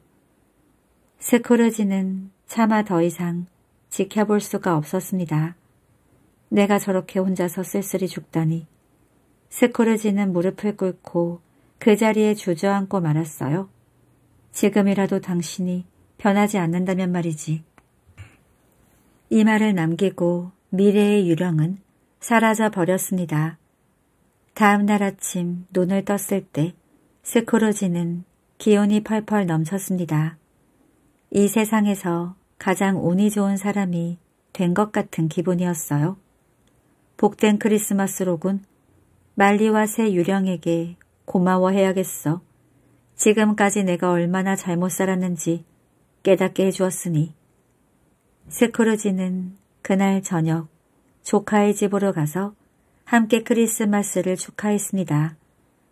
스코르지는 차마 더 이상 지켜볼 수가 없었습니다. 내가 저렇게 혼자서 쓸쓸히 죽다니. 스코르지는 무릎을 꿇고 그 자리에 주저앉고 말았어요. 지금이라도 당신이 변하지 않는다면 말이지. 이 말을 남기고 미래의 유령은 사라져 버렸습니다. 다음 날 아침 눈을 떴을 때 스크루지는 기운이 펄펄 넘쳤습니다. 이 세상에서 가장 운이 좋은 사람이 된 것 같은 기분이었어요. 복된 크리스마스로군 말리와 새 유령에게 고마워해야겠어. 지금까지 내가 얼마나 잘못 살았는지 깨닫게 해주었으니. 스크루지는 그날 저녁 조카의 집으로 가서 함께 크리스마스를 축하했습니다.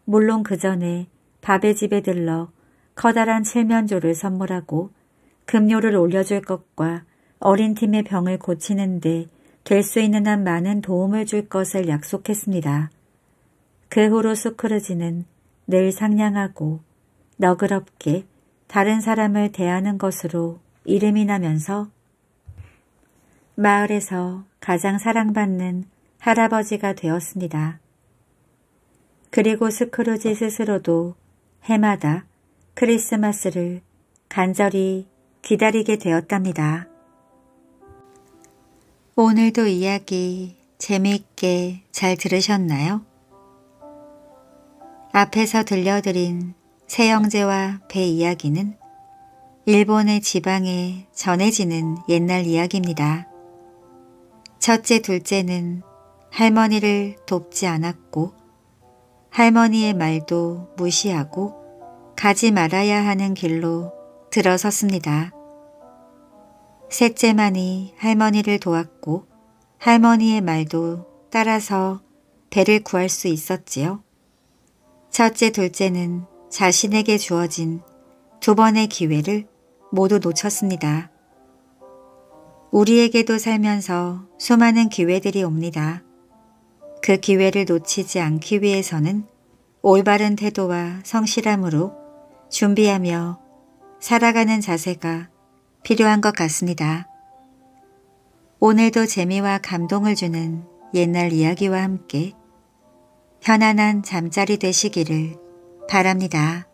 물론 그 전에 밥의 집에 들러 커다란 칠면조를 선물하고 급료를 올려줄 것과 어린 팀의 병을 고치는데 될 수 있는 한 많은 도움을 줄 것을 약속했습니다. 그 후로 스크루지는 늘 상냥하고 너그럽게 다른 사람을 대하는 것으로 이름이 나면서 마을에서 가장 사랑받는 할아버지가 되었습니다. 그리고 스크루지 스스로도 해마다 크리스마스를 간절히 기다리게 되었답니다. 오늘도 이야기 재미있게 잘 들으셨나요? 앞에서 들려드린 세형제와배 이야기는 일본의 지방에 전해지는 옛날 이야기입니다. 첫째, 둘째는 할머니를 돕지 않았고 할머니의 말도 무시하고 가지 말아야 하는 길로 들어섰습니다. 셋째만이 할머니를 도왔고 할머니의 말도 따라서 배를 구할 수 있었지요. 첫째, 둘째는 자신에게 주어진 두 번의 기회를 모두 놓쳤습니다. 우리에게도 살면서 수많은 기회들이 옵니다. 그 기회를 놓치지 않기 위해서는 올바른 태도와 성실함으로 준비하며 살아가는 자세가 필요한 것 같습니다. 오늘도 재미와 감동을 주는 옛날 이야기와 함께 편안한 잠자리 되시기를 바랍니다.